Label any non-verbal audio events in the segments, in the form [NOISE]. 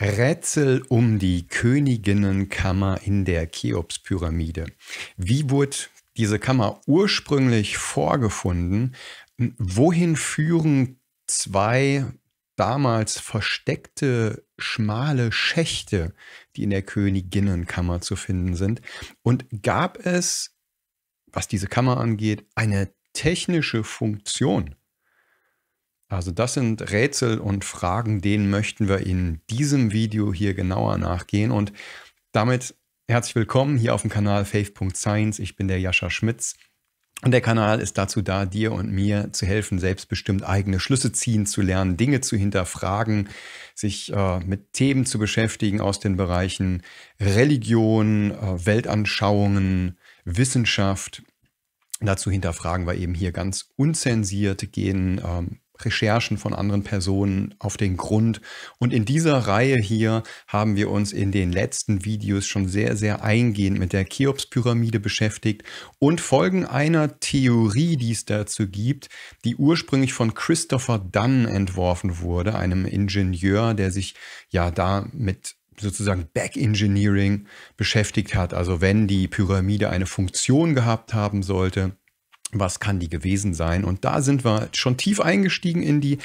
Rätsel um die Königinnenkammer in der Cheops-Pyramide. Wie wurde diese Kammer ursprünglich vorgefunden? Wohin führen zwei damals versteckte schmale Schächte, die in der Königinnenkammer zu finden sind? Und gab es, was diese Kammer angeht, eine technische Funktion? Also das sind Rätsel und Fragen, denen möchten wir in diesem Video hier genauer nachgehen. Und damit herzlich willkommen hier auf dem Kanal Faith.Science. Ich bin der Jascha Schmitz. Und der Kanal ist dazu da, dir und mir zu helfen, selbstbestimmt eigene Schlüsse ziehen zu lernen, Dinge zu hinterfragen, sich äh, mit Themen zu beschäftigen aus den Bereichen Religion, äh, Weltanschauungen, Wissenschaft. Dazu hinterfragen wir eben hier ganz unzensiert, gehen ähm, Recherchen von anderen Personen auf den Grund. Und in dieser Reihe hier haben wir uns in den letzten Videos schon sehr, sehr eingehend mit der Cheops-Pyramide beschäftigt und folgen einer Theorie, die es dazu gibt, die ursprünglich von Christopher Dunn entworfen wurde, einem Ingenieur, der sich ja da mit sozusagen Back-Engineering beschäftigt hat. Also wenn die Pyramide eine Funktion gehabt haben sollte, was kann die gewesen sein? Und da sind wir schon tief eingestiegen in die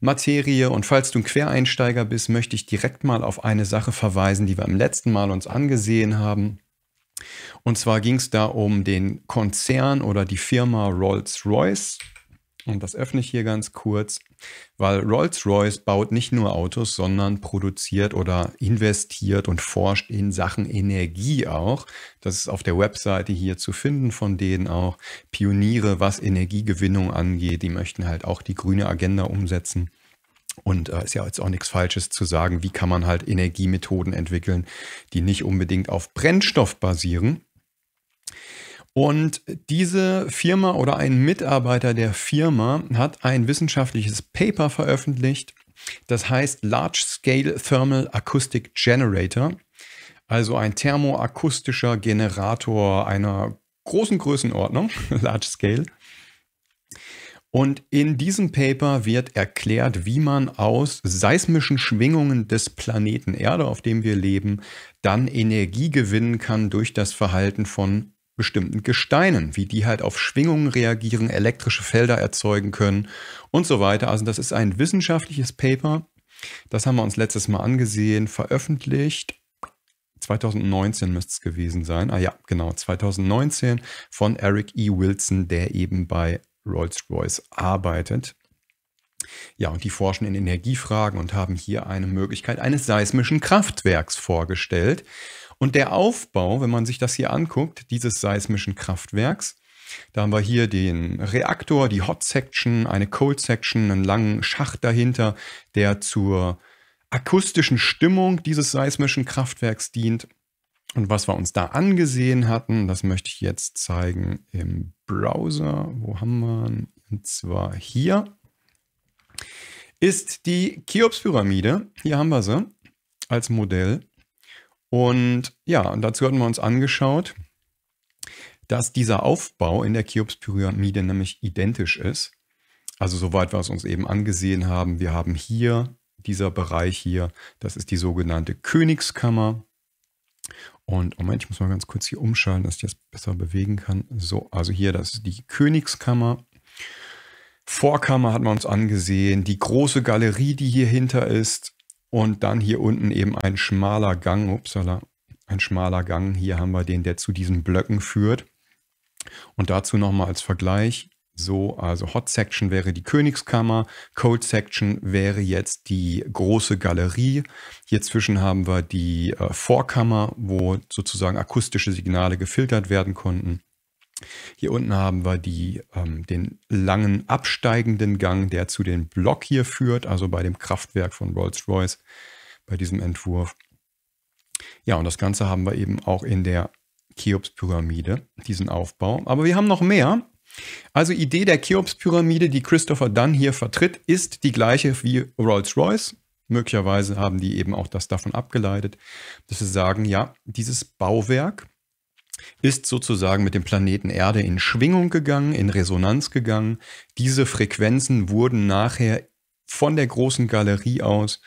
Materie. Und falls du ein Quereinsteiger bist, möchte ich direkt mal auf eine Sache verweisen, die wir im letzten Mal uns angesehen haben. Und zwar ging es da um den Konzern oder die Firma Rolls-Royce. Und das öffne ich hier ganz kurz, weil Rolls-Royce baut nicht nur Autos, sondern produziert oder investiert und forscht in Sachen Energie auch. Das ist auf der Webseite hier zu finden von denen auch. Pioniere, was Energiegewinnung angeht, die möchten halt auch die grüne Agenda umsetzen. Und äh, ist ja jetzt auch nichts Falsches zu sagen, wie kann man halt Energiemethoden entwickeln, die nicht unbedingt auf Brennstoff basieren, und diese Firma oder ein Mitarbeiter der Firma hat ein wissenschaftliches Paper veröffentlicht, das heißt Large Scale Thermal Acoustic Generator, also ein thermoakustischer Generator einer großen Größenordnung, [LAUGHS] Large Scale. Und in diesem Paper wird erklärt, wie man aus seismischen Schwingungen des Planeten Erde, auf dem wir leben, dann Energie gewinnen kann durch das Verhalten von bestimmten Gesteinen, wie die halt auf Schwingungen reagieren, elektrische Felder erzeugen können und so weiter. Also das ist ein wissenschaftliches Paper, das haben wir uns letztes Mal angesehen, veröffentlicht. 2019 müsste es gewesen sein. Ah ja, genau, 2019 von Eric E. Wilson, der eben bei Rolls-Royce arbeitet. Ja, und die forschen in Energiefragen und haben hier eine Möglichkeit eines seismischen Kraftwerks vorgestellt. Und der Aufbau, wenn man sich das hier anguckt, dieses seismischen Kraftwerks, da haben wir hier den Reaktor, die Hot Section, eine Cold Section, einen langen Schacht dahinter, der zur akustischen Stimmung dieses seismischen Kraftwerks dient. Und was wir uns da angesehen hatten, das möchte ich jetzt zeigen im Browser. Wo haben wir ihn? Und zwar hier ist die Cheops-Pyramide. Hier haben wir sie als Modell. Und ja, und dazu hatten wir uns angeschaut, dass dieser Aufbau in der Cheops-Pyramide nämlich identisch ist. Also soweit wir es uns eben angesehen haben, wir haben hier dieser Bereich hier, das ist die sogenannte Königskammer. Und oh Moment, ich muss mal ganz kurz hier umschalten, dass ich das besser bewegen kann. So, also hier, das ist die Königskammer. Vorkammer hat man uns angesehen, die große Galerie, die hier hinter ist, und dann hier unten eben ein schmaler Gang, upsala, ein schmaler Gang. Hier haben wir den, der zu diesen Blöcken führt. Und dazu nochmal als Vergleich. So, also Hot Section wäre die Königskammer, Cold Section wäre jetzt die große Galerie. Hier zwischen haben wir die äh, Vorkammer, wo sozusagen akustische Signale gefiltert werden konnten. Hier unten haben wir die, ähm, den langen absteigenden Gang, der zu dem Block hier führt, also bei dem Kraftwerk von Rolls-Royce, bei diesem Entwurf. Ja, und das Ganze haben wir eben auch in der Cheops-Pyramide, diesen Aufbau. Aber wir haben noch mehr. Also Idee der Cheops-Pyramide, die Christopher Dunn hier vertritt, ist die gleiche wie Rolls-Royce. Möglicherweise haben die eben auch das davon abgeleitet, dass sie sagen, ja, dieses Bauwerk ist sozusagen mit dem Planeten Erde in Schwingung gegangen, in Resonanz gegangen. Diese Frequenzen wurden nachher von der großen Galerie aus,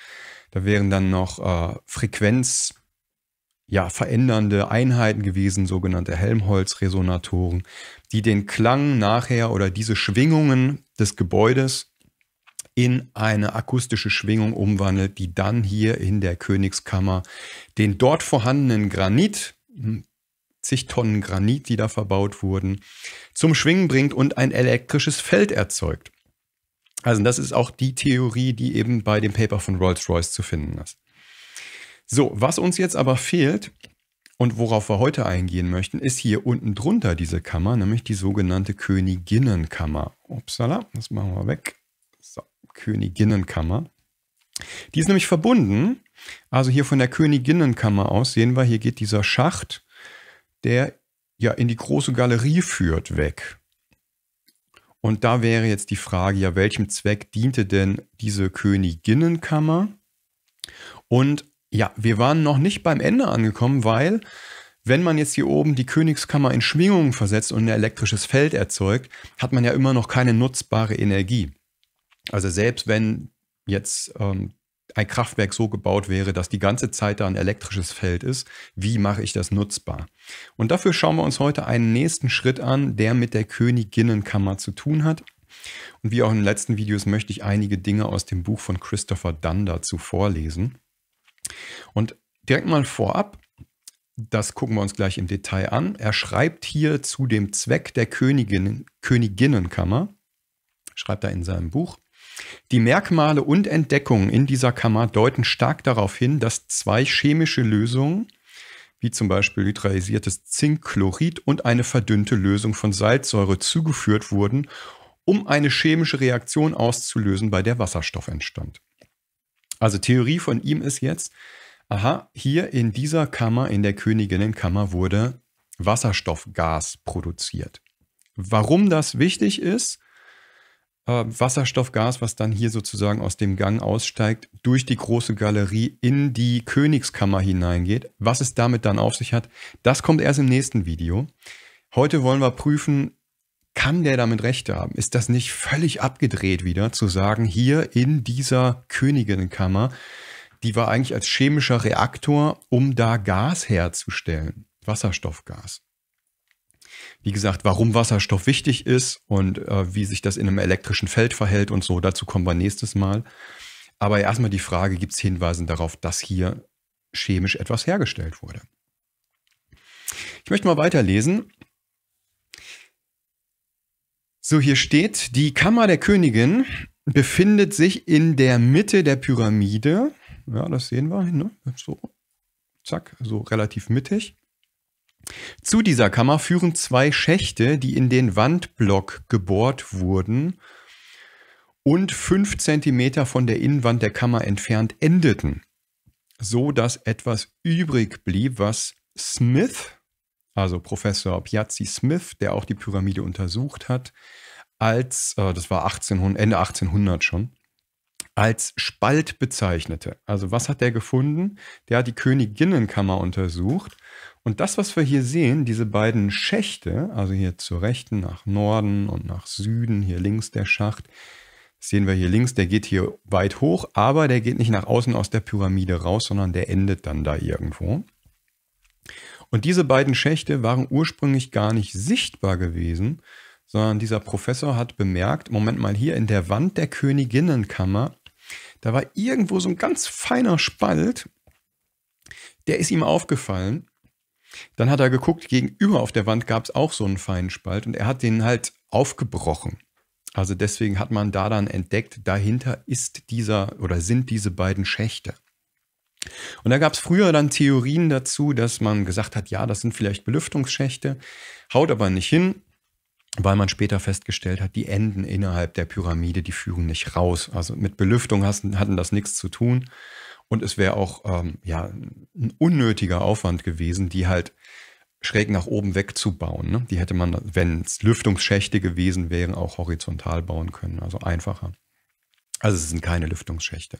da wären dann noch äh, Frequenz, ja, verändernde Einheiten gewesen, sogenannte Helmholtz-Resonatoren, die den Klang nachher oder diese Schwingungen des Gebäudes in eine akustische Schwingung umwandelt, die dann hier in der Königskammer den dort vorhandenen Granit, hm, zig Tonnen Granit, die da verbaut wurden, zum Schwingen bringt und ein elektrisches Feld erzeugt. Also das ist auch die Theorie, die eben bei dem Paper von Rolls-Royce zu finden ist. So, was uns jetzt aber fehlt und worauf wir heute eingehen möchten, ist hier unten drunter diese Kammer, nämlich die sogenannte Königinnenkammer. Upsala, das machen wir weg. So, Königinnenkammer. Die ist nämlich verbunden. Also hier von der Königinnenkammer aus sehen wir, hier geht dieser Schacht der ja in die große Galerie führt, weg. Und da wäre jetzt die Frage, ja, welchem Zweck diente denn diese Königinnenkammer? Und ja, wir waren noch nicht beim Ende angekommen, weil wenn man jetzt hier oben die Königskammer in Schwingungen versetzt und ein elektrisches Feld erzeugt, hat man ja immer noch keine nutzbare Energie. Also selbst wenn jetzt ähm, ein Kraftwerk so gebaut wäre, dass die ganze Zeit da ein elektrisches Feld ist, wie mache ich das nutzbar? Und dafür schauen wir uns heute einen nächsten Schritt an, der mit der Königinnenkammer zu tun hat. Und wie auch in den letzten Videos möchte ich einige Dinge aus dem Buch von Christopher Dunn dazu vorlesen. Und direkt mal vorab, das gucken wir uns gleich im Detail an. Er schreibt hier zu dem Zweck der Königin, Königinnenkammer, schreibt er in seinem Buch. Die Merkmale und Entdeckungen in dieser Kammer deuten stark darauf hin, dass zwei chemische Lösungen, wie zum Beispiel hydraisiertes Zinkchlorid und eine verdünnte Lösung von Salzsäure zugeführt wurden, um eine chemische Reaktion auszulösen, bei der Wasserstoff entstand. Also Theorie von ihm ist jetzt, aha, hier in dieser Kammer, in der Königinnenkammer wurde Wasserstoffgas produziert. Warum das wichtig ist, äh, Wasserstoffgas, was dann hier sozusagen aus dem Gang aussteigt, durch die große Galerie in die Königskammer hineingeht. Was es damit dann auf sich hat, das kommt erst im nächsten Video. Heute wollen wir prüfen, kann der damit Recht haben? Ist das nicht völlig abgedreht wieder zu sagen, hier in dieser Königinnenkammer, die war eigentlich als chemischer Reaktor, um da Gas herzustellen, Wasserstoffgas wie gesagt, warum Wasserstoff wichtig ist und äh, wie sich das in einem elektrischen Feld verhält und so. Dazu kommen wir nächstes Mal. Aber erstmal die Frage, gibt es Hinweise darauf, dass hier chemisch etwas hergestellt wurde? Ich möchte mal weiterlesen. So, hier steht, die Kammer der Königin befindet sich in der Mitte der Pyramide. Ja, das sehen wir. Ne? So, zack, so relativ mittig. Zu dieser Kammer führen zwei Schächte, die in den Wandblock gebohrt wurden und fünf Zentimeter von der Innenwand der Kammer entfernt endeten, so dass etwas übrig blieb, was Smith, also Professor Piazzi Smith, der auch die Pyramide untersucht hat, als, äh, das war 1800, Ende 1800 schon, als Spalt bezeichnete. Also was hat der gefunden? Der hat die Königinnenkammer untersucht und das, was wir hier sehen, diese beiden Schächte, also hier zur rechten nach Norden und nach Süden, hier links der Schacht, sehen wir hier links, der geht hier weit hoch, aber der geht nicht nach außen aus der Pyramide raus, sondern der endet dann da irgendwo. Und diese beiden Schächte waren ursprünglich gar nicht sichtbar gewesen, sondern dieser Professor hat bemerkt, Moment mal, hier in der Wand der Königinnenkammer, da war irgendwo so ein ganz feiner Spalt, der ist ihm aufgefallen dann hat er geguckt, gegenüber auf der Wand gab es auch so einen feinen Spalt und er hat den halt aufgebrochen. Also deswegen hat man da dann entdeckt, dahinter ist dieser oder sind diese beiden Schächte. Und da gab es früher dann Theorien dazu, dass man gesagt hat, ja, das sind vielleicht Belüftungsschächte, haut aber nicht hin, weil man später festgestellt hat, die enden innerhalb der Pyramide, die führen nicht raus. Also mit Belüftung hatten das nichts zu tun. Und es wäre auch ähm, ja, ein unnötiger Aufwand gewesen, die halt schräg nach oben wegzubauen. Ne? Die hätte man, wenn es Lüftungsschächte gewesen wären, auch horizontal bauen können, also einfacher. Also es sind keine Lüftungsschächte.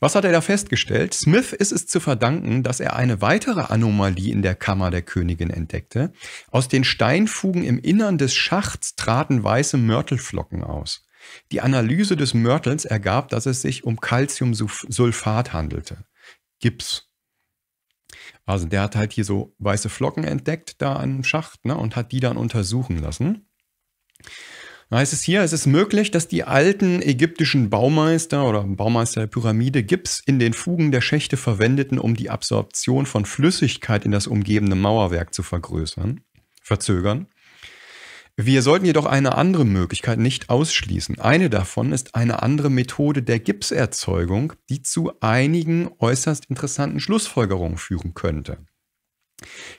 Was hat er da festgestellt? Smith ist es zu verdanken, dass er eine weitere Anomalie in der Kammer der Königin entdeckte. Aus den Steinfugen im Innern des Schachts traten weiße Mörtelflocken aus. Die Analyse des Mörtels ergab, dass es sich um Calciumsulfat handelte. Gips. Also der hat halt hier so weiße Flocken entdeckt da im Schacht ne, und hat die dann untersuchen lassen. Da heißt es hier, es ist möglich, dass die alten ägyptischen Baumeister oder Baumeister der Pyramide Gips in den Fugen der Schächte verwendeten, um die Absorption von Flüssigkeit in das umgebende Mauerwerk zu vergrößern, verzögern. Wir sollten jedoch eine andere Möglichkeit nicht ausschließen. Eine davon ist eine andere Methode der Gipserzeugung, die zu einigen äußerst interessanten Schlussfolgerungen führen könnte.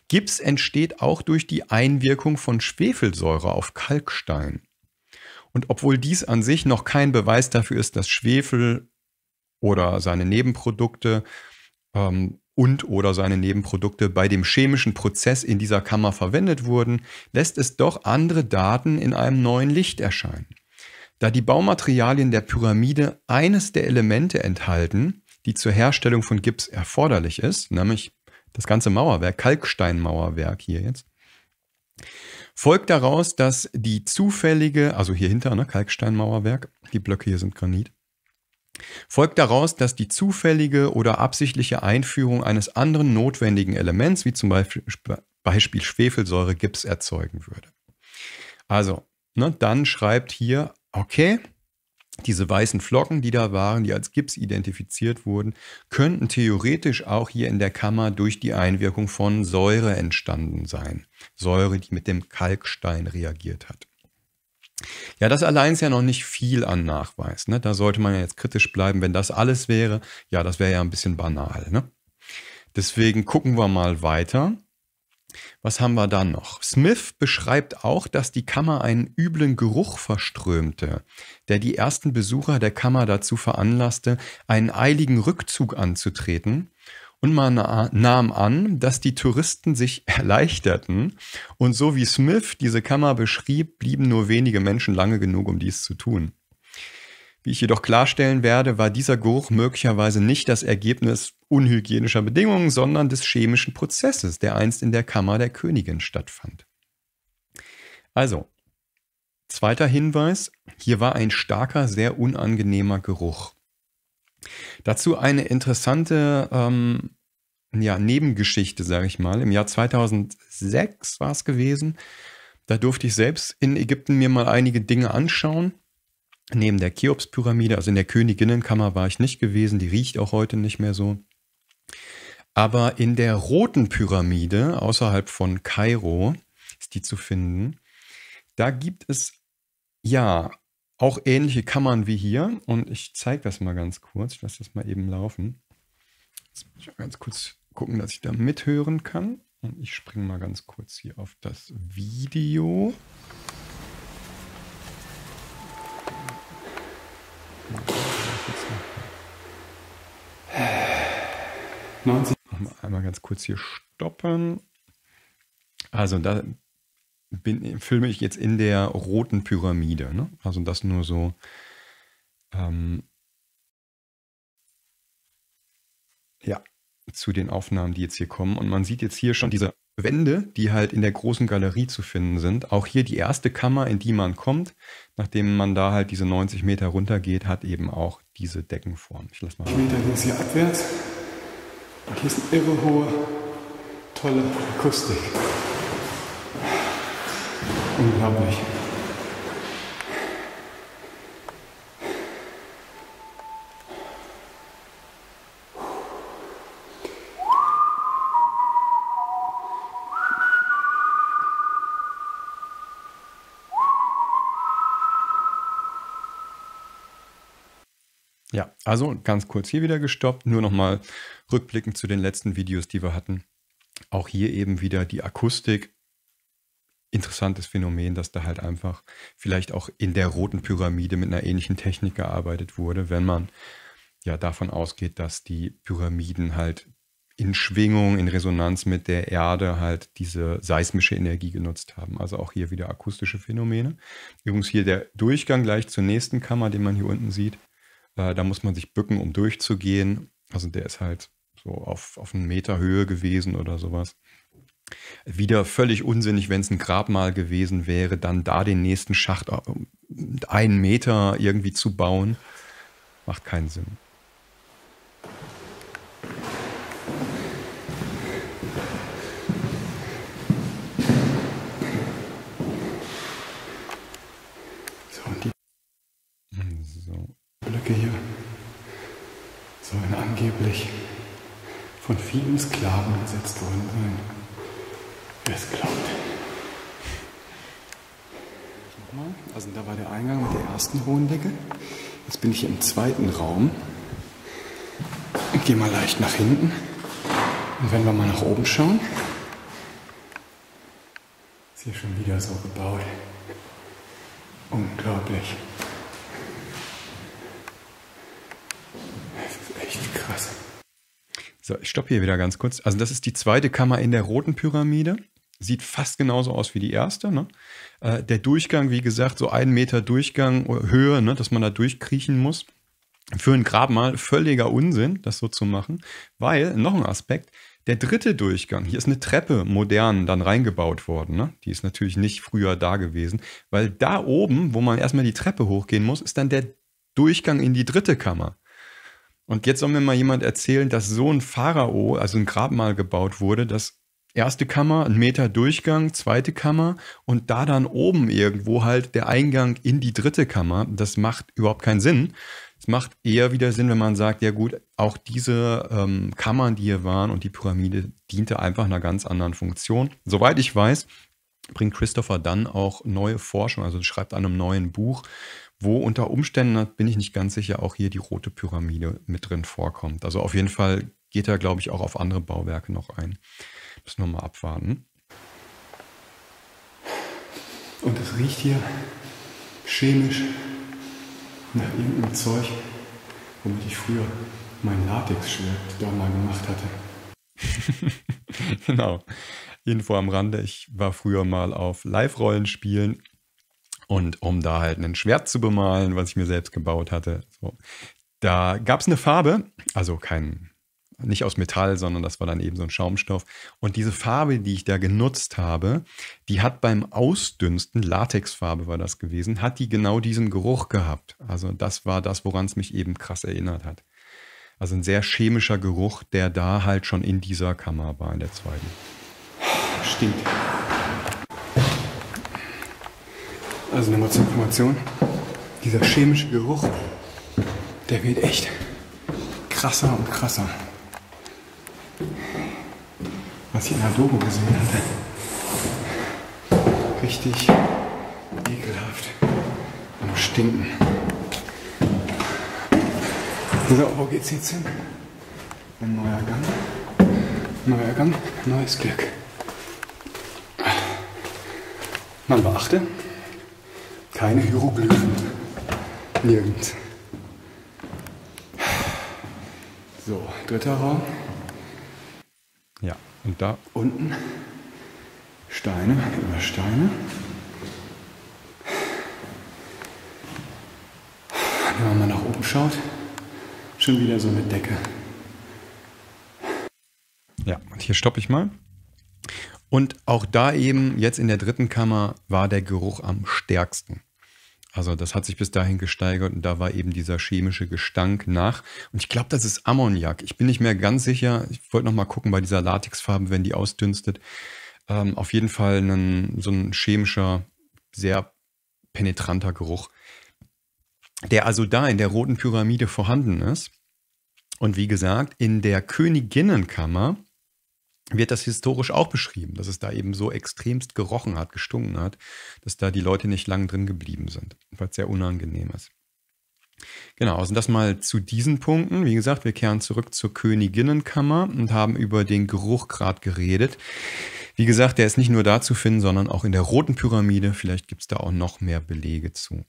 Gips entsteht auch durch die Einwirkung von Schwefelsäure auf Kalkstein. Und obwohl dies an sich noch kein Beweis dafür ist, dass Schwefel oder seine Nebenprodukte ähm, und oder seine Nebenprodukte bei dem chemischen Prozess in dieser Kammer verwendet wurden, lässt es doch andere Daten in einem neuen Licht erscheinen. Da die Baumaterialien der Pyramide eines der Elemente enthalten, die zur Herstellung von Gips erforderlich ist, nämlich das ganze Mauerwerk, Kalksteinmauerwerk hier jetzt, folgt daraus, dass die zufällige, also hier hinter, ne, Kalksteinmauerwerk, die Blöcke hier sind Granit, Folgt daraus, dass die zufällige oder absichtliche Einführung eines anderen notwendigen Elements, wie zum Beispiel Schwefelsäure, Gips erzeugen würde. Also, ne, dann schreibt hier, okay, diese weißen Flocken, die da waren, die als Gips identifiziert wurden, könnten theoretisch auch hier in der Kammer durch die Einwirkung von Säure entstanden sein. Säure, die mit dem Kalkstein reagiert hat. Ja, das allein ist ja noch nicht viel an Nachweis. Ne? Da sollte man ja jetzt kritisch bleiben. Wenn das alles wäre, ja, das wäre ja ein bisschen banal. Ne? Deswegen gucken wir mal weiter. Was haben wir da noch? Smith beschreibt auch, dass die Kammer einen üblen Geruch verströmte, der die ersten Besucher der Kammer dazu veranlasste, einen eiligen Rückzug anzutreten und man nahm an, dass die Touristen sich [LAUGHS] erleichterten und so wie Smith diese Kammer beschrieb, blieben nur wenige Menschen lange genug, um dies zu tun. Wie ich jedoch klarstellen werde, war dieser Geruch möglicherweise nicht das Ergebnis unhygienischer Bedingungen, sondern des chemischen Prozesses, der einst in der Kammer der Königin stattfand. Also, zweiter Hinweis, hier war ein starker, sehr unangenehmer Geruch. Dazu eine interessante ähm, ja, Nebengeschichte, sage ich mal. Im Jahr 2006 war es gewesen. Da durfte ich selbst in Ägypten mir mal einige Dinge anschauen. Neben der Cheops-Pyramide, also in der Königinnenkammer war ich nicht gewesen. Die riecht auch heute nicht mehr so. Aber in der Roten Pyramide außerhalb von Kairo ist die zu finden. Da gibt es ja auch ähnliche Kammern wie hier. Und ich zeige das mal ganz kurz. Ich lasse das mal eben laufen. Jetzt muss ich mal ganz kurz gucken, dass ich da mithören kann. Und ich springe mal ganz kurz hier auf das Video. Einmal ganz kurz hier stoppen. Also da bin, filme ich jetzt in der roten Pyramide. Ne? Also das nur so. Ähm, ja, zu den Aufnahmen, die jetzt hier kommen. Und man sieht jetzt hier schon diese Wände, die halt in der großen Galerie zu finden sind. Auch hier die erste Kammer, in die man kommt, nachdem man da halt diese 90 Meter runter geht, hat eben auch diese Deckenform. Ich lasse mal. Meter ging es hier abwärts. Und hier ist eine irre hohe, tolle Akustik. Unglaublich. Ja, also ganz kurz hier wieder gestoppt. Nur nochmal rückblickend zu den letzten Videos, die wir hatten. Auch hier eben wieder die Akustik interessantes Phänomen, dass da halt einfach vielleicht auch in der roten Pyramide mit einer ähnlichen Technik gearbeitet wurde, wenn man ja davon ausgeht, dass die Pyramiden halt in Schwingung, in Resonanz mit der Erde halt diese seismische Energie genutzt haben. Also auch hier wieder akustische Phänomene. Übrigens hier der Durchgang gleich zur nächsten Kammer, den man hier unten sieht. Äh, da muss man sich bücken, um durchzugehen. Also der ist halt so auf, auf einen Meter Höhe gewesen oder sowas wieder völlig unsinnig, wenn es ein Grabmal gewesen wäre, dann da den nächsten Schacht äh, einen Meter irgendwie zu bauen. Macht keinen Sinn. So, und die Blöcke hier sollen angeblich von vielen Sklaven besetzt worden sein. Wer es glaubt. Also da war der Eingang mit der ersten hohen Decke. Jetzt bin ich im zweiten Raum. Ich gehe mal leicht nach hinten. Und wenn wir mal nach oben schauen, ist hier schon wieder so gebaut. Unglaublich. stoppe hier wieder ganz kurz. Also das ist die zweite Kammer in der roten Pyramide. Sieht fast genauso aus wie die erste. Ne? Äh, der Durchgang, wie gesagt, so einen Meter Durchgang, äh, Höhe, ne, dass man da durchkriechen muss. Für ein Grabmal völliger Unsinn, das so zu machen, weil, noch ein Aspekt, der dritte Durchgang, hier ist eine Treppe modern dann reingebaut worden. Ne? Die ist natürlich nicht früher da gewesen, weil da oben, wo man erstmal die Treppe hochgehen muss, ist dann der Durchgang in die dritte Kammer. Und jetzt soll mir mal jemand erzählen, dass so ein Pharao, also ein Grabmal gebaut wurde, das erste Kammer, ein Meter Durchgang, zweite Kammer und da dann oben irgendwo halt der Eingang in die dritte Kammer. Das macht überhaupt keinen Sinn. Es macht eher wieder Sinn, wenn man sagt, ja gut, auch diese ähm, Kammern, die hier waren und die Pyramide diente einfach einer ganz anderen Funktion. Soweit ich weiß, bringt Christopher dann auch neue Forschung, also schreibt an einem neuen Buch wo unter Umständen, bin ich nicht ganz sicher, auch hier die rote Pyramide mit drin vorkommt. Also auf jeden Fall geht er, glaube ich, auch auf andere Bauwerke noch ein. Müssen wir mal abwarten. Und es riecht hier chemisch nach irgendeinem Zeug, womit ich früher mein Latexschwert da mal gemacht hatte. [LAUGHS] genau. Info am Rande, ich war früher mal auf Live-Rollenspielen und um da halt ein Schwert zu bemalen, was ich mir selbst gebaut hatte. So. Da gab es eine Farbe, also kein, nicht aus Metall, sondern das war dann eben so ein Schaumstoff. Und diese Farbe, die ich da genutzt habe, die hat beim Ausdünsten, Latexfarbe war das gewesen, hat die genau diesen Geruch gehabt. Also das war das, woran es mich eben krass erinnert hat. Also ein sehr chemischer Geruch, der da halt schon in dieser Kammer war, in der zweiten. Stinkt. Also nochmal zur Information. Dieser chemische Geruch, der wird echt krasser und krasser. Was ich in der Doku gesehen hatte. Richtig ekelhaft am Stinken. So, wo geht's jetzt hin? Ein neuer Gang. Neuer Gang, neues Glück. Man beachte, keine Hieroglyphen. Nirgends. So, dritter Raum. Ja, und da unten Steine, immer Steine. Wenn man mal nach oben schaut, schon wieder so eine Decke. Ja, und hier stoppe ich mal. Und auch da eben, jetzt in der dritten Kammer, war der Geruch am stärksten. Also das hat sich bis dahin gesteigert und da war eben dieser chemische Gestank nach. Und ich glaube, das ist Ammoniak. Ich bin nicht mehr ganz sicher. Ich wollte noch mal gucken bei dieser Latexfarbe, wenn die ausdünstet. Ähm, auf jeden Fall einen, so ein chemischer, sehr penetranter Geruch, der also da in der roten Pyramide vorhanden ist. Und wie gesagt, in der Königinnenkammer wird das historisch auch beschrieben, dass es da eben so extremst gerochen hat, gestunken hat, dass da die Leute nicht lang drin geblieben sind, was sehr unangenehm ist. Genau, also das mal zu diesen Punkten. Wie gesagt, wir kehren zurück zur Königinnenkammer und haben über den Geruch gerade geredet. Wie gesagt, der ist nicht nur da zu finden, sondern auch in der Roten Pyramide. Vielleicht gibt es da auch noch mehr Belege zu.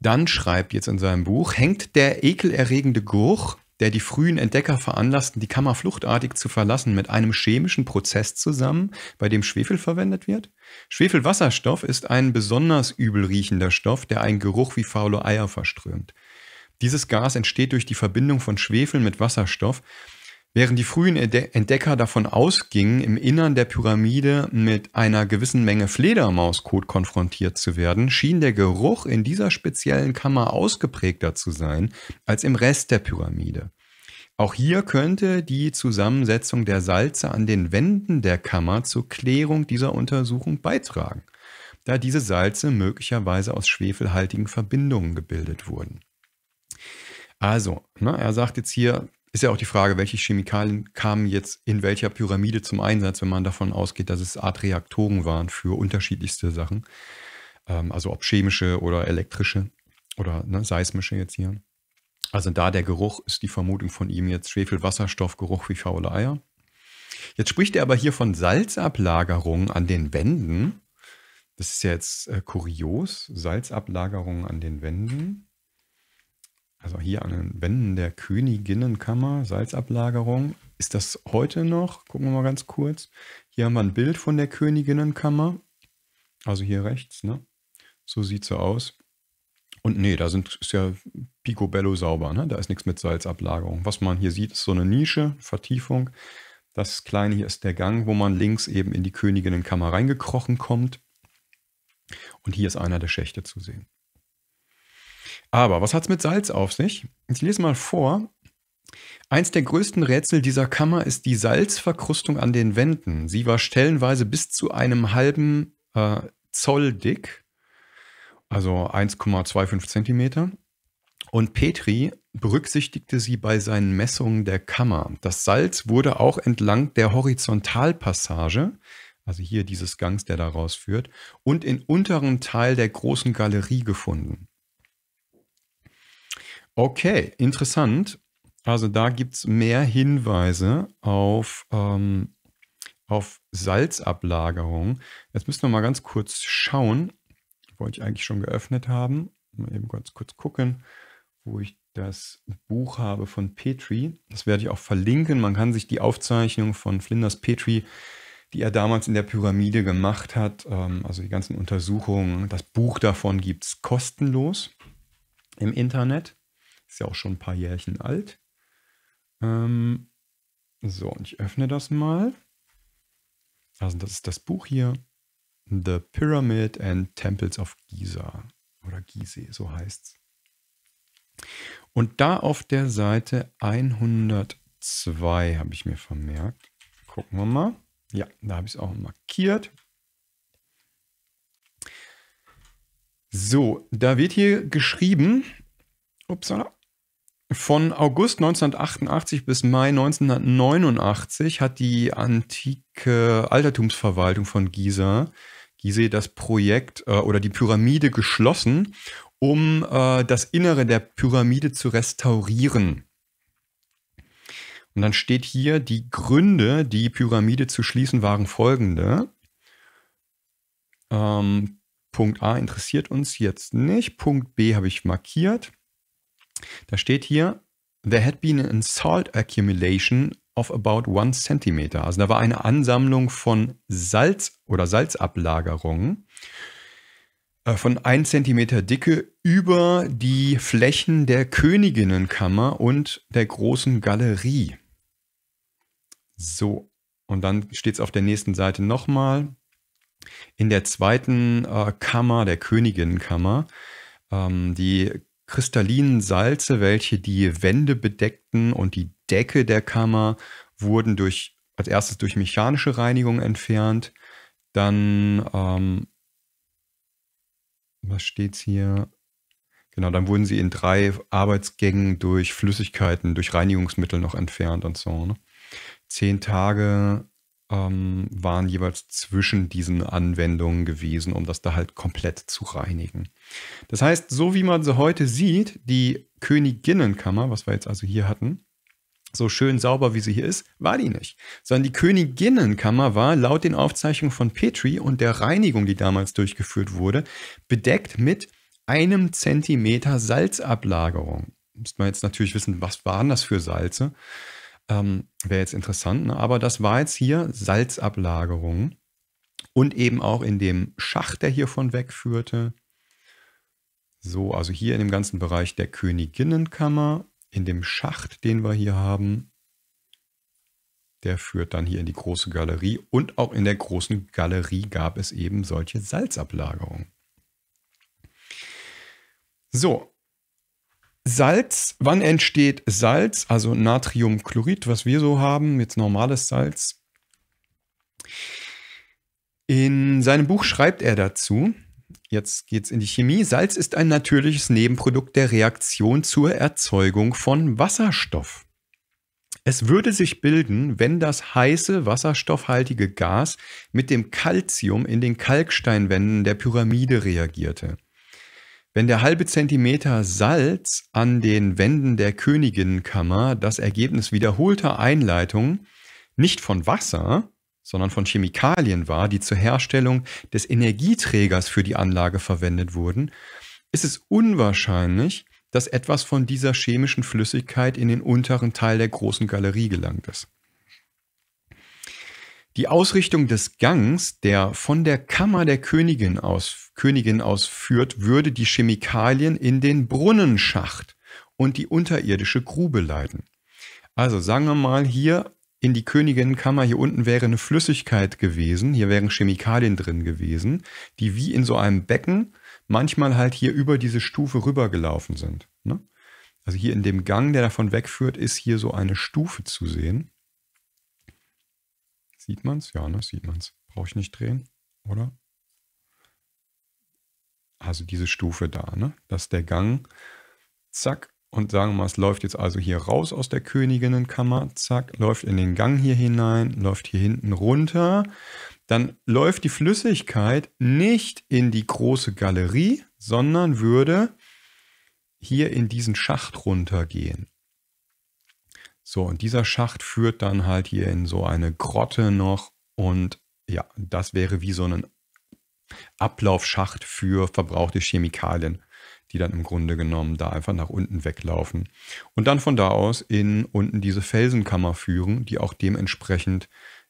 Dann schreibt jetzt in seinem Buch, hängt der ekelerregende Geruch der die frühen Entdecker veranlassten, die Kammer fluchtartig zu verlassen, mit einem chemischen Prozess zusammen, bei dem Schwefel verwendet wird. Schwefelwasserstoff ist ein besonders übel riechender Stoff, der einen Geruch wie faule Eier verströmt. Dieses Gas entsteht durch die Verbindung von Schwefel mit Wasserstoff Während die frühen Entdecker davon ausgingen, im Innern der Pyramide mit einer gewissen Menge Fledermauskot konfrontiert zu werden, schien der Geruch in dieser speziellen Kammer ausgeprägter zu sein als im Rest der Pyramide. Auch hier könnte die Zusammensetzung der Salze an den Wänden der Kammer zur Klärung dieser Untersuchung beitragen, da diese Salze möglicherweise aus schwefelhaltigen Verbindungen gebildet wurden. Also, ne, er sagt jetzt hier, ist ja auch die Frage, welche Chemikalien kamen jetzt in welcher Pyramide zum Einsatz, wenn man davon ausgeht, dass es Art Reaktoren waren für unterschiedlichste Sachen. Ähm, also ob chemische oder elektrische oder ne, seismische jetzt hier. Also da der Geruch ist die Vermutung von ihm jetzt Schwefelwasserstoffgeruch wie faule Eier. Jetzt spricht er aber hier von Salzablagerungen an den Wänden. Das ist ja jetzt äh, kurios, Salzablagerungen an den Wänden also hier an den Wänden der Königinnenkammer, Salzablagerung. Ist das heute noch? Gucken wir mal ganz kurz. Hier haben wir ein Bild von der Königinnenkammer. Also hier rechts, ne? So sieht sie aus. Und nee, da sind, ist ja picobello sauber, ne? Da ist nichts mit Salzablagerung. Was man hier sieht, ist so eine Nische, Vertiefung. Das kleine hier ist der Gang, wo man links eben in die Königinnenkammer reingekrochen kommt. Und hier ist einer der Schächte zu sehen. Aber was hat es mit Salz auf sich? Ich lese mal vor. Eins der größten Rätsel dieser Kammer ist die Salzverkrustung an den Wänden. Sie war stellenweise bis zu einem halben äh, Zoll dick, also 1,25 Zentimeter. Und Petri berücksichtigte sie bei seinen Messungen der Kammer. Das Salz wurde auch entlang der Horizontalpassage, also hier dieses Gangs, der da rausführt, und im unteren Teil der großen Galerie gefunden. Okay, interessant. Also da gibt es mehr Hinweise auf, ähm, auf Salzablagerung. Jetzt müssen wir mal ganz kurz schauen. Wollte ich eigentlich schon geöffnet haben. Mal eben ganz kurz gucken, wo ich das Buch habe von Petri. Das werde ich auch verlinken. Man kann sich die Aufzeichnung von Flinders Petri, die er damals in der Pyramide gemacht hat, ähm, also die ganzen Untersuchungen, das Buch davon gibt es kostenlos im Internet. Ist ja auch schon ein paar Jährchen alt. Ähm, so, und ich öffne das mal. Also das ist das Buch hier. The Pyramid and Temples of Giza oder Gizeh, so heißt es. Und da auf der Seite 102 habe ich mir vermerkt. Gucken wir mal. Ja, da habe ich es auch markiert. So, da wird hier geschrieben, upsala, von August 1988 bis Mai 1989 hat die antike Altertumsverwaltung von Gizeh, Gizeh das Projekt äh, oder die Pyramide geschlossen, um äh, das Innere der Pyramide zu restaurieren. Und dann steht hier, die Gründe, die Pyramide zu schließen, waren folgende. Ähm, Punkt A interessiert uns jetzt nicht. Punkt B habe ich markiert. Da steht hier, there had been an salt accumulation of about one centimeter. Also da war eine Ansammlung von Salz oder Salzablagerungen äh, von 1 cm Dicke über die Flächen der Königinnenkammer und der großen Galerie. So, und dann steht es auf der nächsten Seite nochmal. In der zweiten äh, Kammer, der Königinnenkammer, ähm, die kristallinen Salze, welche die Wände bedeckten und die Decke der Kammer, wurden durch, als erstes durch mechanische Reinigung entfernt. Dann, ähm, was steht's hier? Genau, dann wurden sie in drei Arbeitsgängen durch Flüssigkeiten, durch Reinigungsmittel noch entfernt und so. Ne? Zehn Tage ähm, waren jeweils zwischen diesen Anwendungen gewesen, um das da halt komplett zu reinigen. Das heißt, so wie man sie heute sieht, die Königinnenkammer, was wir jetzt also hier hatten, so schön sauber wie sie hier ist, war die nicht. Sondern die Königinnenkammer war laut den Aufzeichnungen von Petri und der Reinigung, die damals durchgeführt wurde, bedeckt mit einem Zentimeter Salzablagerung. Müsste man jetzt natürlich wissen, was waren das für Salze? Ähm, Wäre jetzt interessant, ne? aber das war jetzt hier Salzablagerung und eben auch in dem Schacht, der hiervon wegführte. So, also hier in dem ganzen Bereich der Königinnenkammer, in dem Schacht, den wir hier haben, der führt dann hier in die große Galerie und auch in der großen Galerie gab es eben solche Salzablagerungen. So, Salz, wann entsteht Salz, also Natriumchlorid, was wir so haben, jetzt normales Salz? In seinem Buch schreibt er dazu, jetzt geht es in die Chemie, Salz ist ein natürliches Nebenprodukt der Reaktion zur Erzeugung von Wasserstoff. Es würde sich bilden, wenn das heiße wasserstoffhaltige Gas mit dem Calcium in den Kalksteinwänden der Pyramide reagierte. Wenn der halbe Zentimeter Salz an den Wänden der Königinnenkammer das Ergebnis wiederholter Einleitungen nicht von Wasser, sondern von Chemikalien war, die zur Herstellung des Energieträgers für die Anlage verwendet wurden, ist es unwahrscheinlich, dass etwas von dieser chemischen Flüssigkeit in den unteren Teil der großen Galerie gelangt ist. Die Ausrichtung des Gangs, der von der Kammer der Königin aus Königin aus würde die Chemikalien in den Brunnenschacht und die unterirdische Grube leiten. Also sagen wir mal hier in die Königinnenkammer, hier unten wäre eine Flüssigkeit gewesen, hier wären Chemikalien drin gewesen, die wie in so einem Becken manchmal halt hier über diese Stufe rübergelaufen sind. Ne? Also hier in dem Gang, der davon wegführt, ist hier so eine Stufe zu sehen. Sieht man es? Ja, ne? Sieht es. Brauche ich nicht drehen, oder? also diese Stufe da, ne? Das ist der Gang, zack, und sagen wir mal, es läuft jetzt also hier raus aus der Königinnenkammer, zack, läuft in den Gang hier hinein, läuft hier hinten runter, dann läuft die Flüssigkeit nicht in die große Galerie, sondern würde hier in diesen Schacht runtergehen. So, und dieser Schacht führt dann halt hier in so eine Grotte noch und ja, das wäre wie so ein Ablaufschacht für verbrauchte Chemikalien, die dann im Grunde genommen da einfach nach unten weglaufen. Und dann von da aus in unten diese Felsenkammer führen, die auch dementsprechend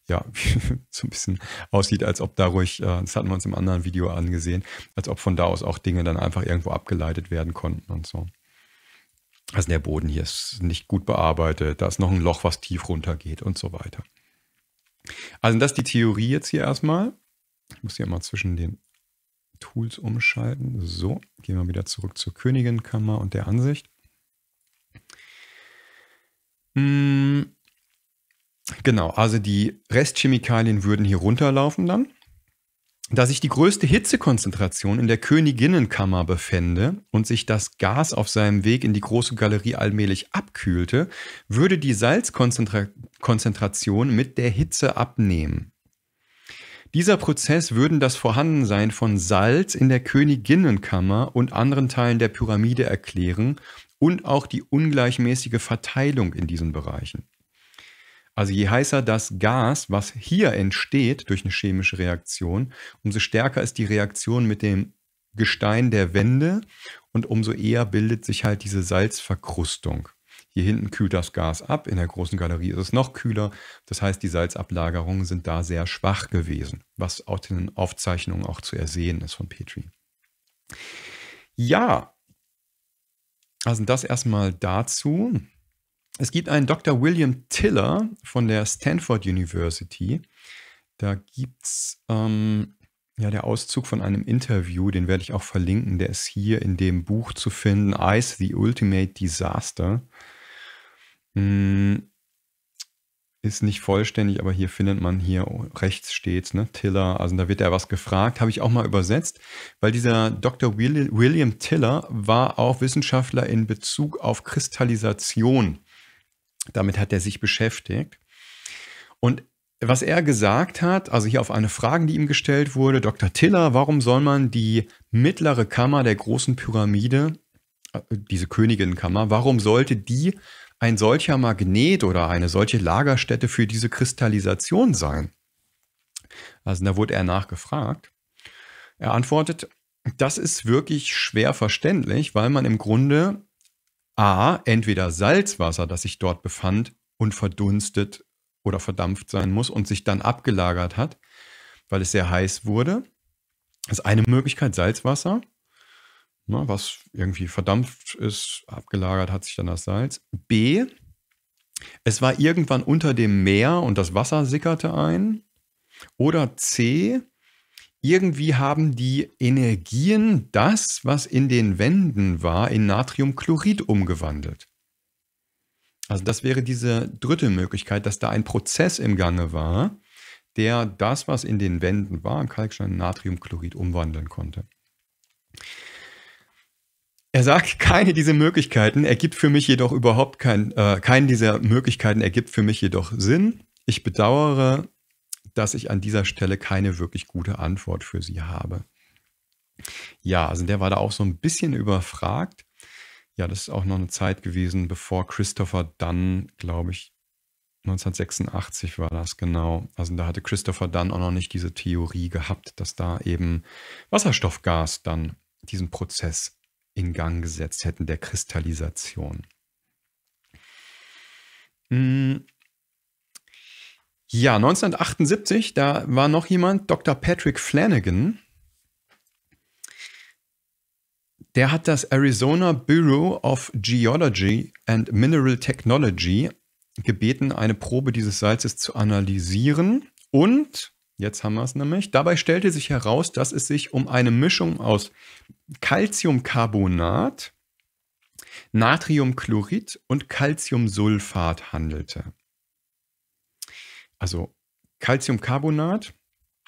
ja, [LAUGHS] so ein bisschen aussieht, als ob dadurch, äh, das hatten wir uns im anderen Video angesehen, als ob von da aus auch Dinge dann einfach irgendwo abgeleitet werden konnten und so. Also der Boden hier ist nicht gut bearbeitet, da ist noch ein Loch, was tief runtergeht und so weiter. Also das ist die Theorie jetzt hier erstmal. Ich muss hier mal zwischen den Tools umschalten. So, gehen wir wieder zurück zur Königinkammer und der Ansicht. Hm, genau, also die Restchemikalien würden hier runterlaufen dann. Da sich die größte Hitzekonzentration in der Königinnenkammer befände und sich das Gas auf seinem Weg in die große Galerie allmählich abkühlte, würde die Salzkonzentration mit der Hitze abnehmen. Dieser Prozess würden das Vorhandensein von Salz in der Königinnenkammer und anderen Teilen der Pyramide erklären und auch die ungleichmäßige Verteilung in diesen Bereichen. Also je heißer das Gas, was hier entsteht durch eine chemische Reaktion, umso stärker ist die Reaktion mit dem Gestein der Wände und umso eher bildet sich halt diese Salzverkrustung. Hier hinten kühlt das Gas ab, in der großen Galerie ist es noch kühler. Das heißt, die Salzablagerungen sind da sehr schwach gewesen, was aus den Aufzeichnungen auch zu ersehen ist von Petri. Ja, also das erstmal dazu. Es gibt einen Dr. William Tiller von der Stanford University. Da gibt es ähm, ja, der Auszug von einem Interview, den werde ich auch verlinken. Der ist hier in dem Buch zu finden, Ice, the Ultimate Disaster. Hm, ist nicht vollständig, aber hier findet man hier rechts stets, ne, Tiller, also da wird er was gefragt, habe ich auch mal übersetzt, weil dieser Dr. William Tiller war auch Wissenschaftler in Bezug auf Kristallisation. Damit hat er sich beschäftigt. Und was er gesagt hat, also hier auf eine Frage, die ihm gestellt wurde, Dr. Tiller, warum soll man die mittlere Kammer der großen Pyramide, äh, diese Königinnenkammer, warum sollte die ein solcher Magnet oder eine solche Lagerstätte für diese Kristallisation sein? Also da wurde er nachgefragt. Er antwortet, das ist wirklich schwer verständlich, weil man im Grunde a, entweder Salzwasser, das sich dort befand und verdunstet oder verdampft sein muss und sich dann abgelagert hat, weil es sehr heiß wurde. Das ist eine Möglichkeit, Salzwasser ne, was irgendwie verdampft ist, abgelagert hat sich dann das Salz. B, es war irgendwann unter dem Meer und das Wasser sickerte ein. Oder C, irgendwie haben die Energien das, was in den Wänden war, in Natriumchlorid umgewandelt. Also das wäre diese dritte Möglichkeit, dass da ein Prozess im Gange war, der das, was in den Wänden war, im Kalkstein Natriumchlorid umwandeln konnte. Er sagt, keine dieser Möglichkeiten ergibt für mich jedoch überhaupt kein, äh, keine dieser Möglichkeiten ergibt für mich jedoch Sinn. Ich bedauere, dass ich an dieser Stelle keine wirklich gute Antwort für Sie habe. Ja, also der war da auch so ein bisschen überfragt. Ja, das ist auch noch eine Zeit gewesen, bevor Christopher Dunn, glaube ich, 1986 war das genau. Also da hatte Christopher Dunn auch noch nicht diese Theorie gehabt, dass da eben Wasserstoffgas dann diesen Prozess in Gang gesetzt hätten, der Kristallisation. Hm. Ja, 1978, da war noch jemand, Dr. Patrick Flanagan. Der hat das Arizona Bureau of Geology and Mineral Technology gebeten, eine Probe dieses Salzes zu analysieren und Jetzt haben wir es nämlich. Dabei stellte sich heraus, dass es sich um eine Mischung aus Calciumcarbonat, Natriumchlorid und Calciumsulfat handelte. Also Calciumcarbonat,